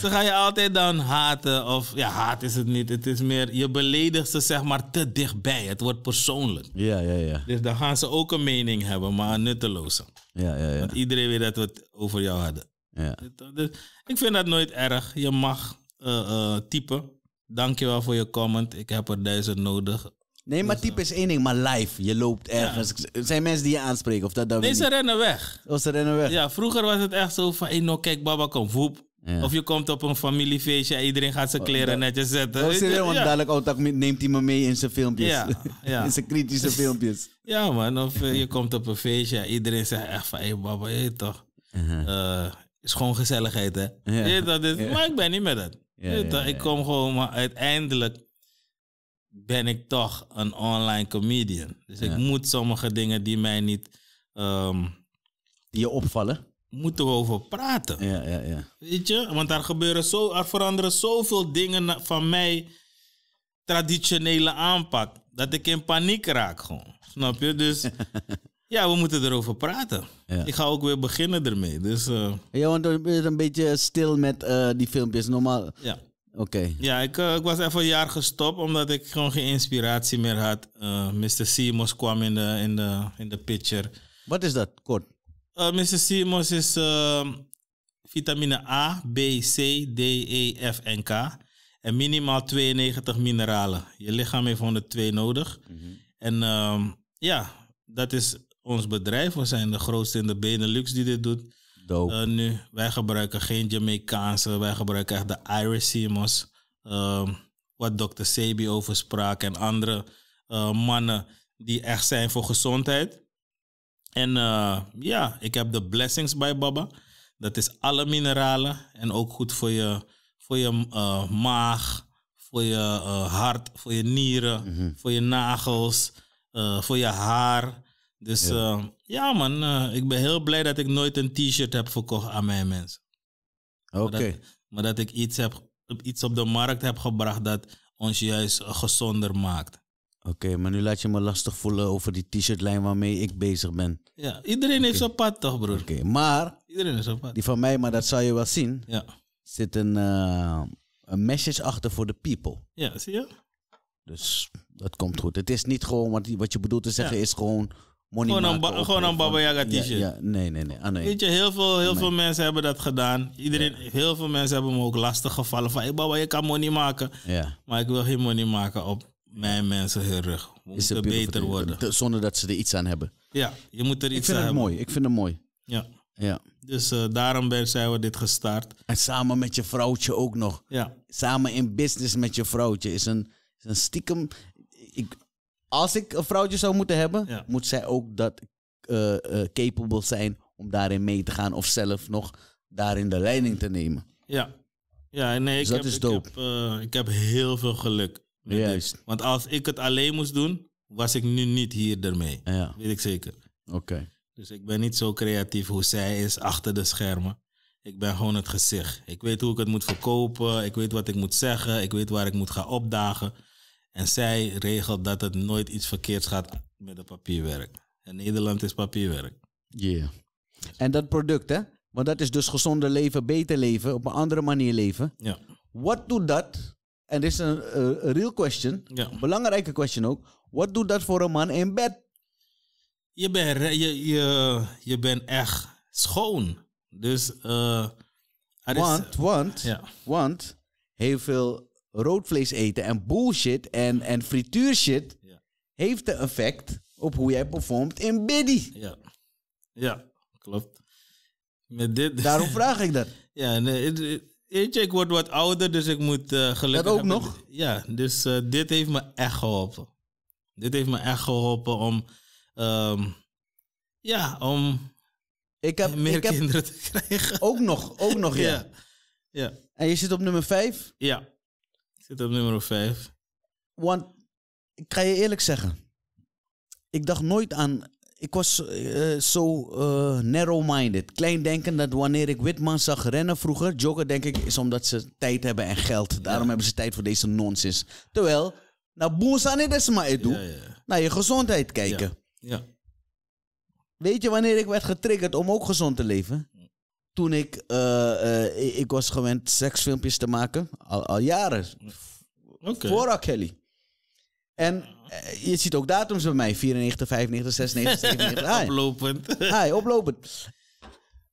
ze, gaan je altijd dan haten, of ja, haat is het niet. Het is meer, je beledigt ze zeg maar te dichtbij. Het wordt persoonlijk. Ja, ja, ja. Dus dan gaan ze ook een mening hebben, maar een nutteloze. Ja, ja, ja. Want iedereen weet dat we het over jou hadden. Ja. Dus, ik vind dat nooit erg. Je mag eh, eh, typen dankjewel voor je comment. Ik heb er duizend nodig. Nee, maar dus, eh, type is één ding, maar live. Je loopt ergens. Er zijn mensen die je aanspreken of dat dan Nee, ze rennen weg. Of oh, ze rennen weg. Ja, vroeger was het echt zo van, hey, no, kijk, baba, kom, voep. Of je komt op een familiefeestje en iedereen gaat zijn oh, kleren netjes zetten. Oh, serieus, want dadelijk altijd neemt hij me mee in zijn filmpjes. Ja, in zijn kritische filmpjes. Ja man, of eh, je komt op een feestje en iedereen zegt echt van, hé hey, baba, je toch. Uh is gewoon gezelligheid hè. Ja. dat is, Maar ik ben niet met dat. Ja, ik kom gewoon, maar uiteindelijk ben ik toch een online comedian. Dus ik moet sommige dingen die mij niet. Ehm, die je opvallen? Moeten we over praten. Ja, ja, ja. Weet je, want daar, gebeuren zo, er veranderen zoveel dingen van mij traditionele aanpak. Dat ik in paniek raak gewoon. Snap je? Dus Ja, we moeten erover praten. Ik ga ook weer beginnen ermee. Dus, eh. Ja, want je bent een beetje stil met eh, die filmpjes. Normaal. Ja. Oké. Ja, ik, eh, ik, was even een jaar gestopt omdat ik gewoon geen inspiratie meer had. Mr. Simos kwam in de, in de, in de picture. Wat is dat, kort? Mr. Simos is ehm, vitamine A, B, C, D, E, F en K. En minimaal 92 mineralen. Je lichaam heeft 102 nodig. Mhm. En ehm, ja, dat is ons bedrijf. We zijn de grootste in de Benelux die dit doet. Uh, nu, wij gebruiken geen Jamaicaanse, wij gebruiken echt de Irish ehm, wat dokter Sebi over sprak en andere eh, mannen die echt zijn voor gezondheid. En eh, ja, ik heb de blessings bij Baba. Dat is alle mineralen en ook goed voor je, voor je maag, voor je hart, voor je nieren, mhm. voor je nagels, voor je haar. Dus ja, eh, ja man, eh, ik ben heel blij dat ik nooit een t-shirt heb verkocht aan mijn mensen. Oké. Maar, dat ik iets, heb, iets op de markt heb gebracht dat ons juist gezonder maakt. Oké, maar nu laat je me lastig voelen over die t-shirtlijn waarmee ik bezig ben. Ja, iedereen okay. heeft zijn pad toch, broer? Oké, maar... Iedereen heeft zijn pad. Die van mij, maar dat zal je wel zien. Ja. Zit een, eh, een message achter voor de people. Ja, zie je? Dus dat komt goed. Het is niet gewoon, wat, wat je bedoelt te zeggen is gewoon gewoon maken. Een gewoon een Baba Yaga Ja, nee, nee, nee. Ah, nee. Weet je, heel veel, heel veel mensen hebben dat gedaan. Iedereen, Heel veel mensen hebben me ook lastig gevallen van... Hey Baba, je kan money maken. Ja. Maar ik wil geen money maken op mijn mensen hun rug. Is beter worden. Zonder dat ze er iets aan hebben. Ja, je moet er iets aan hebben. Ik vind het mooi. Ik vind het mooi. Ja. Ja. Dus eh, daarom ben, zijn we dit gestart. En samen met je vrouwtje ook nog. Ja. Samen in business met je vrouwtje is een, is een stiekem. Ik, als ik een vrouwtje zou moeten hebben, moet zij ook dat uh, capable zijn om daarin mee te gaan of zelf nog daarin de leiding te nemen. Ja, ja nee, dus ik, dat heb, is dope. Eh, ik, heb, heel veel geluk. Juist. Want als ik het alleen moest doen, was ik nu niet hier ermee. Weet ik zeker. Oké. Dus ik ben niet zo creatief hoe zij is achter de schermen. Ik ben gewoon het gezicht. Ik weet hoe ik het moet verkopen. Ik weet wat ik moet zeggen. Ik weet waar ik moet gaan opdagen. En zij regelt dat het nooit iets verkeerds gaat met het papierwerk. En Nederland is papierwerk. Ja. Yeah. En dat product, hè? Want dat is dus gezonder leven, beter leven, op een andere manier leven. Ja. Wat doet dat? En dit is een eh, real question, ja. belangrijke question ook. Wat doet dat voor een man in bed? Je bent, je, je, je bent echt schoon. Dus, uh, want, want, want heel veel roodvlees eten en bullshit en, en frituurshit heeft een effect op hoe jij performt in biddy. Ja. ja, klopt. Met dit... Daarom vraag ik dat. Ja, nee, weet je, ik word wat ouder, dus ik moet uh, gelukkig... Dat ook nog? Ja, dus eh, dit heeft me echt geholpen. Dit heeft me echt geholpen om... Ehm, ja, om ik heb, meer kinderen te krijgen. Ook nog, ook nog, ja. ja. ja. En je zit op nummer 5? Ja. Zit op nummer 5. Want ik ga je eerlijk zeggen, ik dacht nooit aan. Ik was eh, zo uh, narrow-minded. Klein denken dat wanneer ik Witman zag rennen vroeger, joggen denk ik, is omdat ze tijd hebben en geld. Daarom hebben ze tijd voor deze nonsens. Terwijl, nou, Boezan is maar het doen. Naar je gezondheid kijken. ja. Weet je wanneer ik werd getriggerd om ook gezond te leven? toen eh, eh, ik, ik was gewend seksfilmpjes te maken, al, al jaren. Okay. Voor R. Kelly. En eh, je ziet ook datums bij mij, 94, 95, 96, 97. oplopend. Hai, oplopend.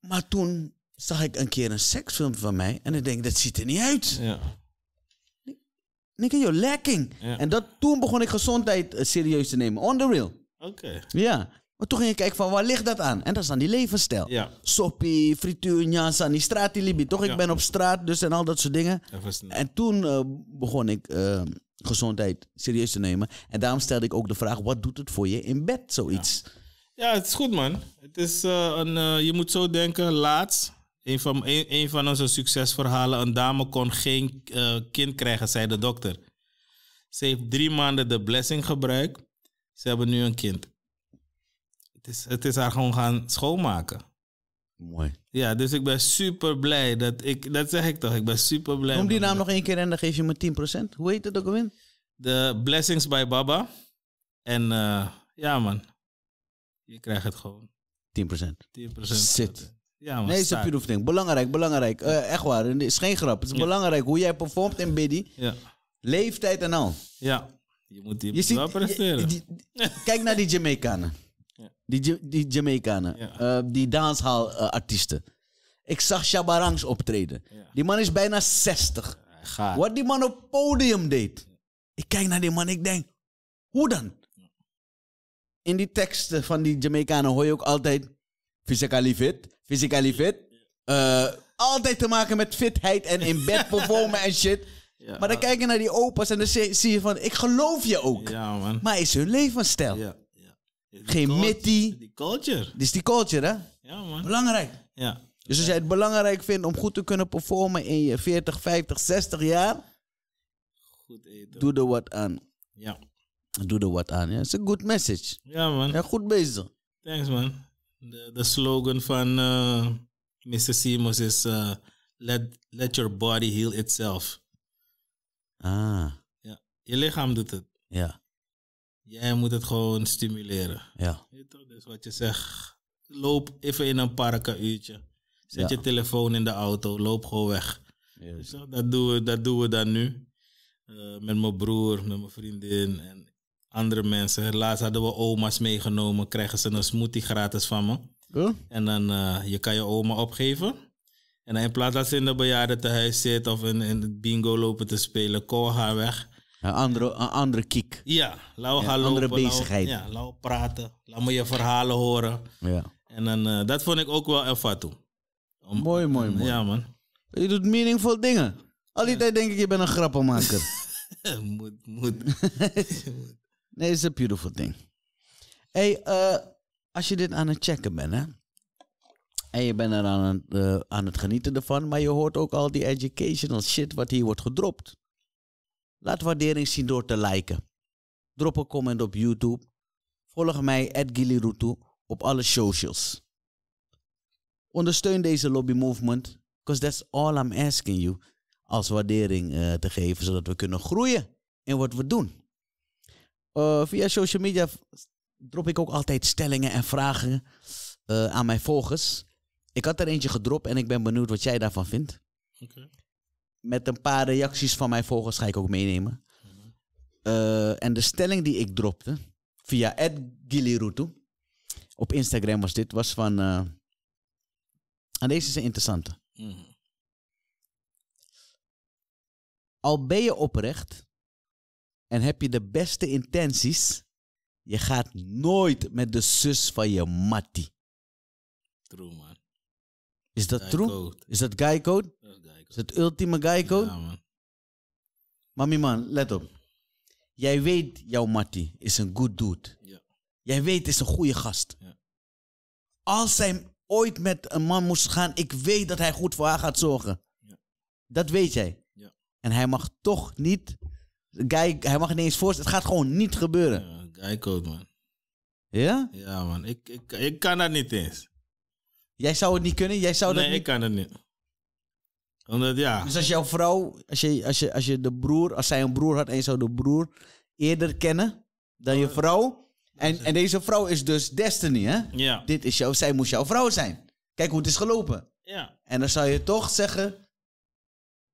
Maar toen zag ik een keer een seksfilm van mij en ik denk, dat ziet er niet uit. Ja. Nikke, joh, lekking. En dat, toen begon ik gezondheid serieus te nemen. On the real. Oké. Ja. Maar toen ging je kijken van waar ligt dat aan? En dat is aan die levensstijl. Ja. Soppie, frituur, aan die straat, die libi. Toch, ik ben op straat dus en al dat soort dingen. En toen eh, begon ik eh, gezondheid serieus te nemen. En daarom stelde ik ook de vraag, wat doet het voor je in bed, zoiets? Ja, het is goed man. Het is, eh, een, je moet zo denken, laatst, een van, een van onze succesverhalen, een dame kon geen kind krijgen, zei de dokter. Ze heeft drie maanden de blessing gebruikt. Ze hebben nu een kind. Het is, het is haar gewoon gaan schoonmaken. Mooi. Ja, dus ik ben super blij dat ik, dat zeg ik toch, ik ben super blij. Noem die naam nog één keer en dan geef je me 10%. Hoe heet het ook alweer? De Blessings by Baba. En eh, ja, man, je krijgt het gewoon. 10%. 10%. Zit. Ja, man, nee, is een Belangrijk, belangrijk. Uh, echt waar, het is geen grap. Het is belangrijk hoe jij performt in Biddy. Ja. Leeftijd en al. Ja, je moet die wel presteren. kijk naar die Jamaicanen. Die, die Jamaicanen. Eh, die danshal Uh, ik zag Shabarangs optreden. Die man is bijna 60. Wat die man op podium deed. Ik kijk naar die man, ik denk, hoe dan? In die teksten van die Jamaicanen hoor je ook altijd physically fit, eh, altijd te maken met fitheid en in bed performen en shit. maar dan kijk je naar die opa's en dan zie, je van, ik geloof je ook. Ja, man. Maar is hun levensstijl. Ja. Geen mittie. Die culture. is die culture, hè? Ja, man. Belangrijk. Ja. Dus als jij het belangrijk vindt om goed te kunnen performen in je 40, 50, 60 jaar. Goed eten. Doe er wat aan. Ja. Doe er wat aan. Ja. a is een good message. Ja, man. Ja, goed bezig. Thanks, man. De, slogan van eh, Mr. Simos is: eh, let, let your body heal itself. Ah. Ja. Je lichaam doet het. Ja. Jij moet het gewoon stimuleren. Ja. Dus wat je zegt, loop even in een park een uurtje. Zet je telefoon in de auto, loop gewoon weg. dat, doen we, dat doen we dan nu. Eh, met mijn broer, met mijn vriendin en andere mensen. Laatst hadden we oma's meegenomen, krijgen ze een smoothie gratis van me. Huh? En dan uh, je kan je oma opgeven. En in plaats dat ze in de bejaardentehuis zit of in, in het bingo lopen te spelen, kool haar weg. Een andere, een andere kiek. Ja, laat andere bezigheid. Laat, ja, laat praten. Laat me je verhalen horen. Ja. En dan, eh, dat vond ik ook wel ervaar toe. mooi, mooi, mooi. Ja, man. Je doet meaningful dingen. Al die tijd denk ik, je bent een grappenmaker. moet, moet. nee, is een beautiful thing. hey, eh, als je dit aan het checken bent, hè. En je bent er aan eh, aan het genieten ervan, maar je hoort ook al die educational shit wat hier wordt gedropt. Laat waardering zien door te liken. Drop een comment op YouTube. Volg mij, Gilirutu, op alle socials. Ondersteun deze lobby movement, because that's all I'm asking you. Als waardering eh, te geven, zodat we kunnen groeien in wat we doen. Eh, via social media drop ik ook altijd stellingen en vragen eh, aan mijn volgers. Ik had er eentje gedropt en ik ben benieuwd wat jij daarvan vindt. Oké met een paar reacties van mijn volgers ga ik ook meenemen. Eh, en de stelling die ik dropte via Ed op Instagram was dit, was van... Eh, en deze is een interessante. Al ben je oprecht en heb je de beste intenties, je gaat nooit met de zus van je mattie. True man. Is dat guy true? Is dat guy code? Dat is, het ultieme guy code? Ja, man. Mami man, let op. Jij weet, jouw Matty is een good dude. Ja. Jij weet, is een goede gast. Ja. Als zij ooit met een man moest gaan, ik weet dat hij goed voor haar gaat zorgen. Ja. Dat weet jij. En hij mag toch niet, guy, hij mag ineens eens voorstellen, het gaat gewoon niet gebeuren. guy code, man. Ja? Ja, man. Ik, ik, ik kan dat niet eens. Jij zou het niet kunnen? Jij zou nee, dat niet... ik kan het niet. Omdat, ja. Dus als jouw vrouw, als je, als, je, als je de broer, als zij een broer had en je zou de broer eerder kennen dan je oh. vrouw. En, en deze vrouw is dus Destiny, hè? Ja. Dit is jouw, zij moest jouw vrouw zijn. Kijk hoe het is gelopen. Ja. En dan zou je toch zeggen: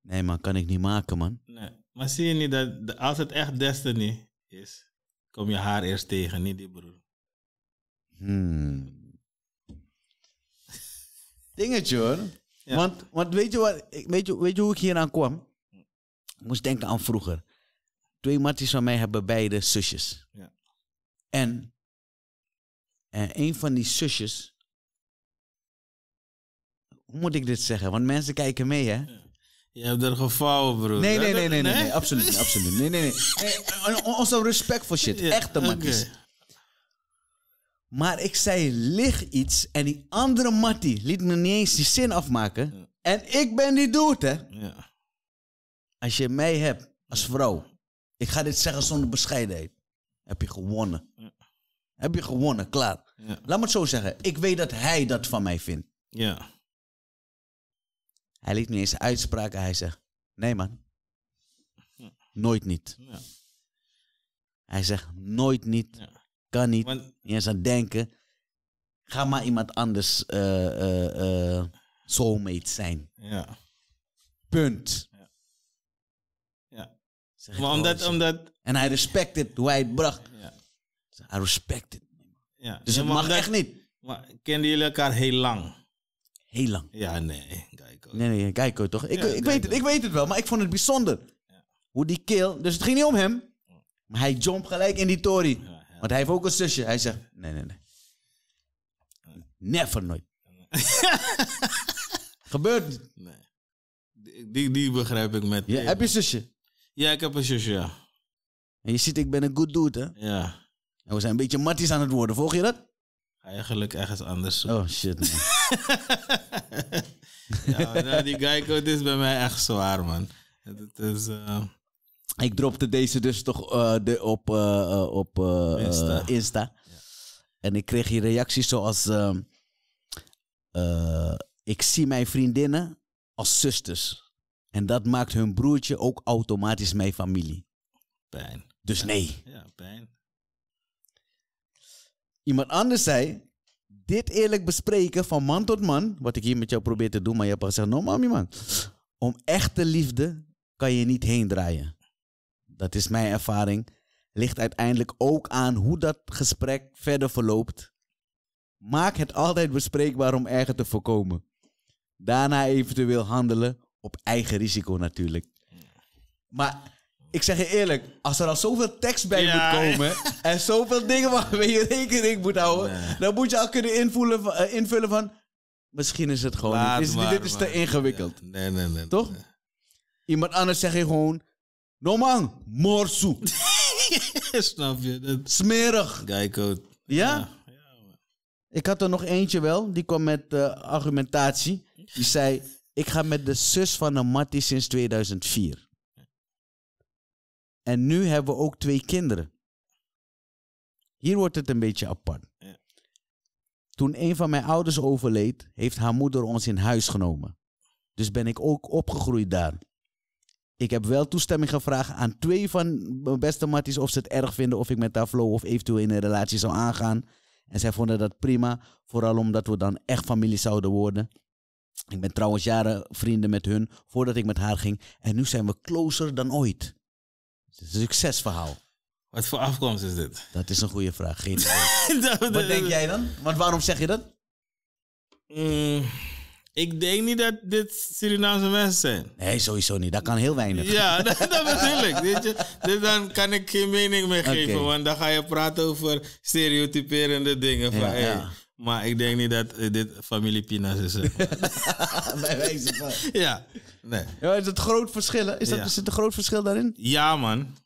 Nee, man, kan ik niet maken, man. Nee. Maar zie je niet dat als het echt Destiny is, kom je haar eerst tegen, niet die broer. Hmm dingetje hoor. Want, weet, je wat, weet, je, weet je hoe ik hier aan kwam? Ik moest denken aan vroeger. Twee matties van mij hebben beide zusjes. Ja. En, en een van die zusjes. Hoe moet ik dit zeggen? Want mensen kijken mee, hè? Je hebt er gevouwen, broer. Nee, nee, nee, nee, nee, absoluut niet, absoluut Nee, nee, nee. nee, nee, respect voor shit, echte matties. Okay. Maar ik zei lig iets en die andere Mattie liet me niet eens die zin afmaken. En ik ben die dood, hè? Ja. Als je mij hebt als vrouw, ik ga dit zeggen zonder bescheidenheid, heb je gewonnen. Heb je gewonnen, klaar. Laat me het zo zeggen. Ik weet dat hij dat van mij vindt. Ja. Hij liet me eens uitspraken. Hij zegt, nee man, nooit niet. Hij zegt, nooit niet. Kan niet. Je zou denken. Ga maar iemand anders uh, soulmate zijn. Ja. Punt. Ja. ja. maar omdat, omdat... En hij respected hoe hij het bracht. Ja. Hij respected. Ja. Dus het mag echt niet. Maar kenden jullie elkaar heel lang? Heel lang. Ja, nee. Nee, Nee, nee, ook toch? Ik, ik, weet het, ik weet het wel, maar ik vond het bijzonder. Ja. Hoe die kill... Dus het ging niet om hem. Maar hij jump gelijk in die tory. Ja. Want hij heeft ook een zusje. Hij zegt, nee, nee, nee. Never, nooit. Gebeurt niet. Nee. Die, die, begrijp ik met... Ja, heb je zusje? Ja, ik heb een zusje, ja. En je ziet, ik ben een good dude, hè? Ja. En nou, we zijn een beetje matties aan het worden. Volg je dat? Eigenlijk ergens anders. Oh, shit, man. ja, nou, die Geico, is bij mij echt zwaar, man. Het is... Uh... Ik dropte deze dus toch eh, de, op, eh, eh, op Insta. En ik kreeg hier reacties zoals... Ehm, ik zie mijn vriendinnen als zusters. En dat maakt hun broertje ook automatisch mijn familie. Pijn. Dus nee. Ja, pijn. Iemand anders zei... Dit eerlijk bespreken van man tot man... Wat ik hier met jou probeer te doen, maar je hebt al gezegd... No, mami, man. Om echte liefde kan je niet heen draaien dat is mijn ervaring, ligt uiteindelijk ook aan hoe dat gesprek verder verloopt. Maak het altijd bespreekbaar om erger te voorkomen. Daarna eventueel handelen op eigen risico natuurlijk. Maar ik zeg je eerlijk, als er al zoveel tekst bij moet komen en zoveel dingen waarmee je rekening moet houden, dan moet je al kunnen invullen van, eh, invullen van misschien is het gewoon Is, dit is te ingewikkeld. Nee, nee, nee. Toch? Iemand anders zeg je gewoon, Norman, morsu. Snap je? Dat... Smerig. Geico. Ja? ja. Ik had er nog eentje wel. Die kwam met eh, argumentatie. Die zei, ik ga met de zus van een Mattie sinds 2004. En nu hebben we ook twee kinderen. Hier wordt het een beetje apart. Toen een van mijn ouders overleed, heeft haar moeder ons in huis genomen. Dus ben ik ook opgegroeid daar. Ik heb wel toestemming gevraagd aan twee van mijn beste matties of ze het erg vinden of ik met haar of eventueel in een relatie zou aangaan. En zij vonden dat prima, vooral omdat we dan echt familie zouden worden. Ik ben trouwens jaren vrienden met hun voordat ik met haar ging. En nu zijn we closer dan ooit. een succesverhaal. Wat voor afkomst is dit? Dat is een goede vraag. Geen idee. Wat denk jij dan? Want waarom zeg je dat? Mm. Ik denk niet dat dit Surinaamse mensen zijn. Nee, sowieso niet. Dat kan heel weinig. Ja, dat, natuurlijk. Weet je? Dus dan kan ik geen mening meer geven. Want dan ga je praten over stereotyperende dingen. Van, ja, Maar ik denk niet dat eh, dit familie Pina's is. Bij wijze van. Ja. Nee. ja. Is dat groot verschil? Is dat, Zit een groot verschil daarin? Ja, man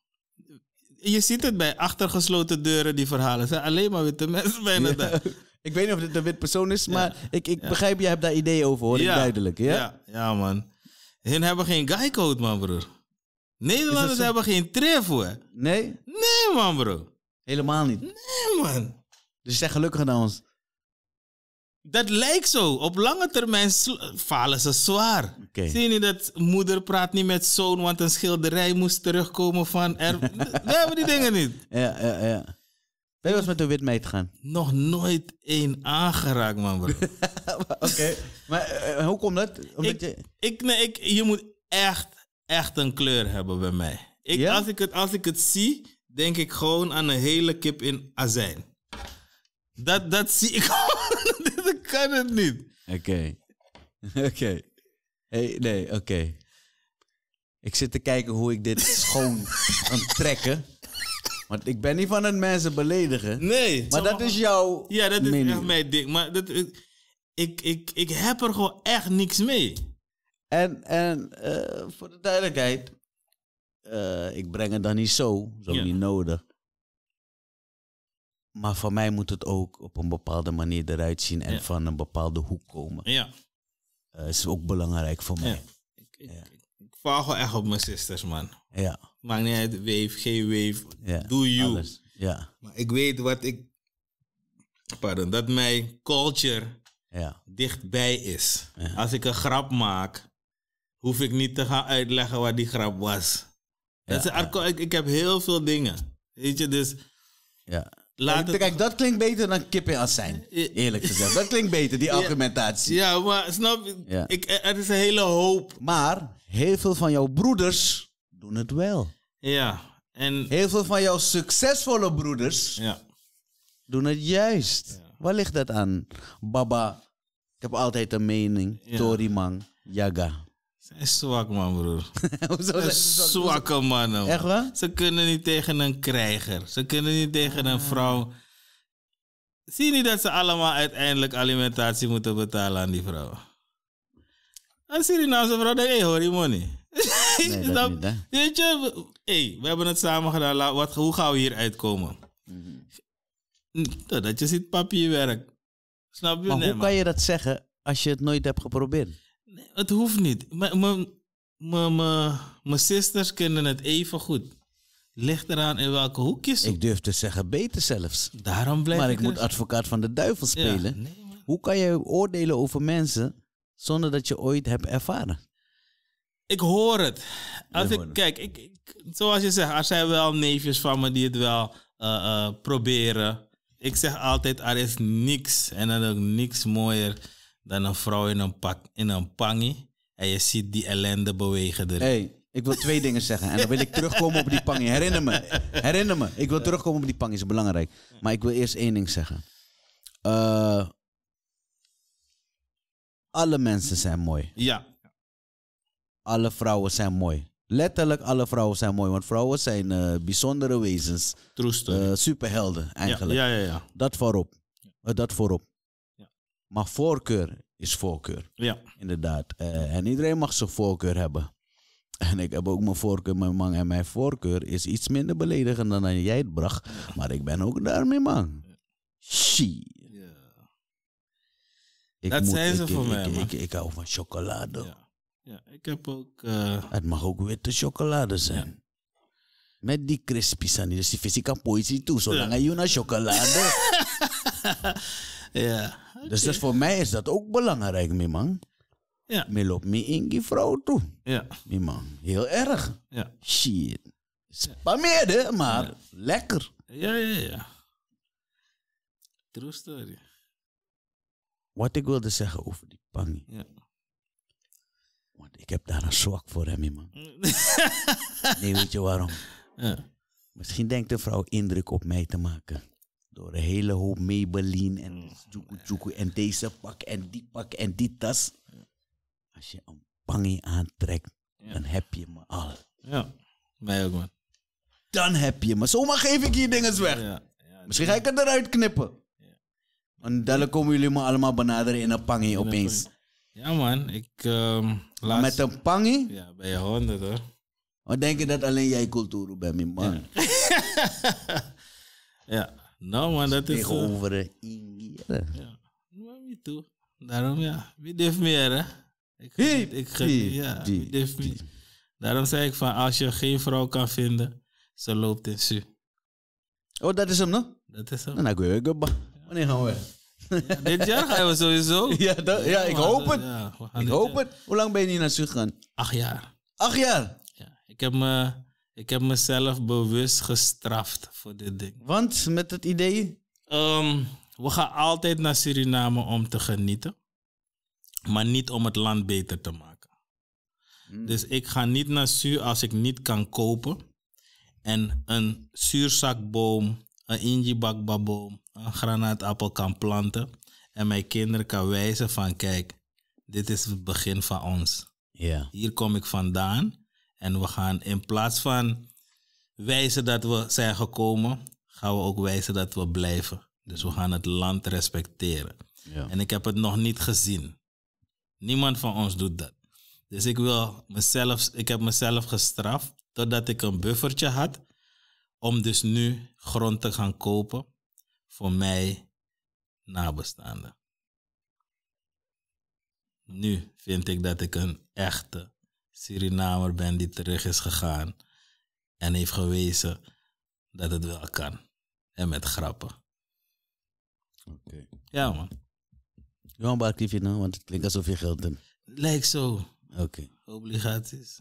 je ziet het bij achtergesloten deuren, die verhalen. zijn alleen maar witte mensen bijna daar. Ik weet niet of dit een wit persoon is, maar ik, ik begrijp, jij hebt daar ideeën over, hoor. Ja. Duidelijk, ja? ja? Ja, man. Hun hebben geen guy-code, man, broer. Nederlanders hebben geen tref, Nee? Nee, man, bro. Helemaal niet? Nee, man. Dus je zegt gelukkig dan. ons. Dat lijkt zo. Op lange termijn falen ze zwaar. Zie je niet dat moeder praat niet met zoon, want een schilderij moest terugkomen van... We hebben die dingen niet. Ja, ja, ja. Jij was met een wit te gaan? Nog nooit één aangeraakt, man, bro. Oké. Maar eh, hoe komt dat? Omdat ik, je... Ik, nee, ik, je moet echt, echt een kleur hebben bij mij. Ik, als, ik het, als ik het zie, denk ik gewoon aan een hele kip in azijn. Dat, dat zie ik gewoon. dat kan het niet. Oké. Oké. Hey, nee, oké. Ik zit te kijken hoe ik dit schoon kan trekken. Want ik ben niet van het mensen beledigen. Nee. Maar dat is jouw Ja, dat is echt mijn ding. Maar dat, ik, eh, ik, ik, ik heb er gewoon echt niks mee. En, en eh, voor de duidelijkheid, eh, ik breng het dan niet zo, zo niet nodig. Maar voor mij moet het ook op een bepaalde manier eruit zien en van een bepaalde hoek komen. Ja. Uh, is ook belangrijk voor mij. Ja. Ik, ik, ik val gewoon echt op mijn sisters, man. Ja. Maakt niet uit, wave, geen wave. do you. Alles. Ja. Maar ik weet wat ik. Pardon, dat mijn culture dichtbij is. Als ik een grap maak, hoef ik niet te gaan uitleggen wat die grap was. is, ik, ik, heb heel veel dingen. Weet je, dus. Ja. Laat Kijk, dat klinkt beter dan kippen als zijn. Eerlijk gezegd. Dat klinkt beter, die argumentatie. Ja, maar snap Ik, er is een hele hoop. Maar heel veel van jouw broeders doen het wel. Ja. En... Heel veel van jouw succesvolle broeders ja. doen het juist. Waar ligt dat aan? Baba, ik heb altijd een mening. Ja. Yaga. Ze Zijn zwak man, broer. zijn zwakke mannen. Echt waar? Ze kunnen niet tegen een krijger. Ze kunnen niet tegen een ah. vrouw. Zie je niet dat ze allemaal uiteindelijk alimentatie moeten betalen aan die vrouw? Als Surinaamse vrouw denkt, hé, hoor die money. Nee, dat, niet, Weet je, hey, we hebben het samen gedaan, wat, hoe gaan we hier uitkomen? Mhm. Hm, dat je ziet papierwerk. Snap je? Maar hoe kan je dat zeggen als je het nooit hebt geprobeerd? Nee, het hoeft niet. Mijn sisters kunnen het even goed. Ligt eraan in welke hoekjes. je Ik durf te zeggen beter zelfs. Daarom blijf maar ik, moet advocaat van de duivel spelen. hoe kan je oordelen over mensen zonder dat je ooit hebt ervaren? Ik hoor het. Als ik, kijk, ik, zoals je zegt, er zijn wel neefjes van me die het wel eh, eh, proberen. Ik zeg altijd, er is niks en dan ook niks mooier dan een vrouw in een, pak, in een pangie. En je ziet die ellende bewegen erin. Hey, ik wil twee dingen zeggen. En dan wil ik terugkomen op die pangie. Herinner me. Herinner me. Ik wil terugkomen op die pangie. is belangrijk. Maar ik wil eerst één ding zeggen. Eh, alle mensen zijn mooi. Ja. Alle vrouwen zijn mooi. Letterlijk alle vrouwen zijn mooi, want vrouwen zijn eh, bijzondere wezens. Uh, superhelden eigenlijk. Ja, ja, ja, Dat voorop. Eh, dat voorop. Ja. Maar voorkeur is voorkeur. Ja. Inderdaad. en iedereen mag zijn voorkeur hebben. En ik heb ook mijn voorkeur, mijn man. En mijn voorkeur is iets minder beledigend dan jij het bracht. Maar ik ben ook daarmee man. Ja. Ik dat moet, zijn ze voor mij. Ik, ik, hou van chocolade. Ja, ik heb ook... Uh... Het mag ook witte chocolade zijn. Met die crispies aan die. Dus die fysica poëzie toe, zolang hij je naar chocolade. ja. Okay. Dus, dus voor mij is dat ook belangrijk, mijn man. Ja. Me loopt me in die vrouw toe. Ja. Mijn man. Heel erg. Ja. Shit. Spameerde, maar lekker. Ja, ja, ja. True story. Wat ik wilde zeggen over die pangie. Ja. Ik heb daar een zwak voor hem, man. nee, weet je waarom? Misschien denkt de vrouw indruk op mij te maken. Door een hele hoop Maybelline en tjoekoe mm. en deze pak en die pak en die tas. Als je een pangie aantrekt, dan heb je me al. Ja, mij ook man. Dan heb je me. Zomaar geef ik hier dingen weg. Ja, Misschien ga ik het eruit knippen. En dan komen jullie me allemaal benaderen in een pangie opeens. Ja man, ik... Ehm, Laatst, met een pangi? Ja, ben je honderd hoor. Wat denk je dat alleen jij cultuur bent, mijn man? Ja. ja. Nou man, dat is... Eh, Tegenover een Indiëren. Ja, nou, maar niet toe. Daarom ja, wie durft meer hè? Ik, ik, ik, geef ja, wie meer? Daarom zei ik van, als je geen vrouw kan vinden, ze loopt in su. Oh, dat is hem, no? Dat is hem. Nou, dan ga ik weer. Wanneer gaan we dit jaar gaan we sowieso. Ja, ja, ik hoop het. ik hoop het. Hoe lang ben je niet naar Zug gegaan? Acht jaar. Acht jaar? Ja, ik heb, ik heb mezelf bewust gestraft voor dit ding. Want met het idee? Ehm, we gaan altijd naar Suriname om te genieten, maar niet om het land beter te maken. Hmm. Dus ik ga niet naar Suur als ik niet kan kopen. En een zuurzakboom, een injibakbaboom, een granaatappel kan planten en mijn kinderen kan wijzen van kijk, dit is het begin van ons. Hier kom ik vandaan en we gaan in plaats van wijzen dat we zijn gekomen, gaan we ook wijzen dat we blijven. Dus we gaan het land respecteren. En ik heb het nog niet gezien. Niemand van ons doet dat. Dus ik, wil mezelf, ik heb mezelf gestraft totdat ik een buffertje had om dus nu grond te gaan kopen voor mij nabestaanden. Nu vind ik dat ik een echte Surinamer ben die terug is gegaan en heeft gewezen dat het wel kan. En met grappen. Oké. Ja, man. Ja, maar ik je nou, want het klinkt alsof je geld hebt. Lijkt zo. Oké. Obligaties.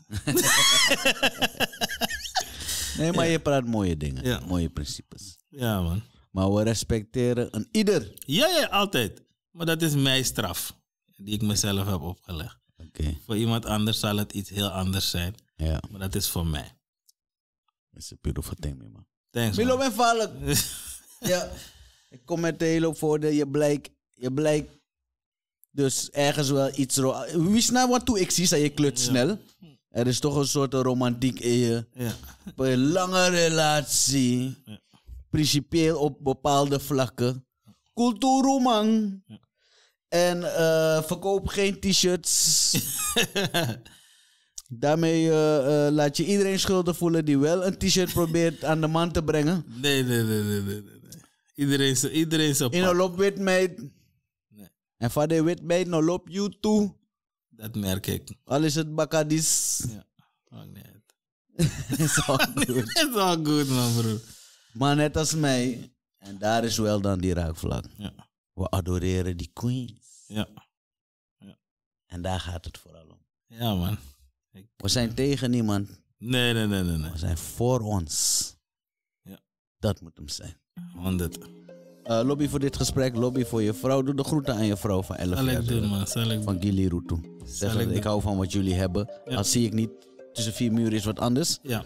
nee, maar je praat mooie dingen. Mooie principes. Ja, man. Maar we respecteren een ieder. Ja, ja, altijd. Maar dat is mijn straf. Die ik mezelf heb opgelegd. Okay. Voor iemand anders zal het iets heel anders zijn. Ja. Maar dat is voor mij. Is een beautiful thing, man. Thanks, Milo, ben vallen. ja. Ik kom met de hele voordeel. Je blijkt... Je blijkt dus ergens wel iets... Wie snapt wat toe ik zie, dat je klut snel. Er is toch een soort romantiek in je. Ja. Bij een lange relatie. Ja principeel op bepaalde vlakken. Kulturu En uh, verkoop geen t-shirts. Daarmee eh, eh, laat je iedereen schuldig voelen die wel een t-shirt probeert aan de man te brengen. Nee, nee, nee, nee. nee, nee. Iedereen is iedereen zo In een loop wit En van de wit meid, nou loop you toe. Dat merk ik. Al is het bakadis. Ja, maakt niet uit. It's all good. It's all man, broer. Maar net als mij, en daar is wel dan die raakvlak. Ja. We adoreren die queens. Ja. ja. En daar gaat het vooral om. Ja, man. We zijn tegen niemand. Nee, nee, nee, nee, We zijn voor ons. Ja. Dat moet hem zijn. 100. Eh, lobby voor dit gesprek, lobby voor je vrouw. Doe de groeten aan je vrouw van 11 jaar. Doen, man. van Gili Rutu. Zeg ik, hou van wat jullie hebben. Ja. Als zie ik niet tussen vier muren is wat anders. Ja.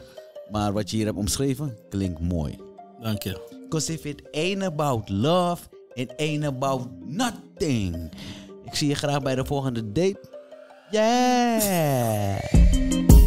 Maar wat je hier hebt omschreven klinkt mooi. Dank je. Because if it ain't about love, it ain't about nothing. Ik zie je graag bij de volgende date. Yeah!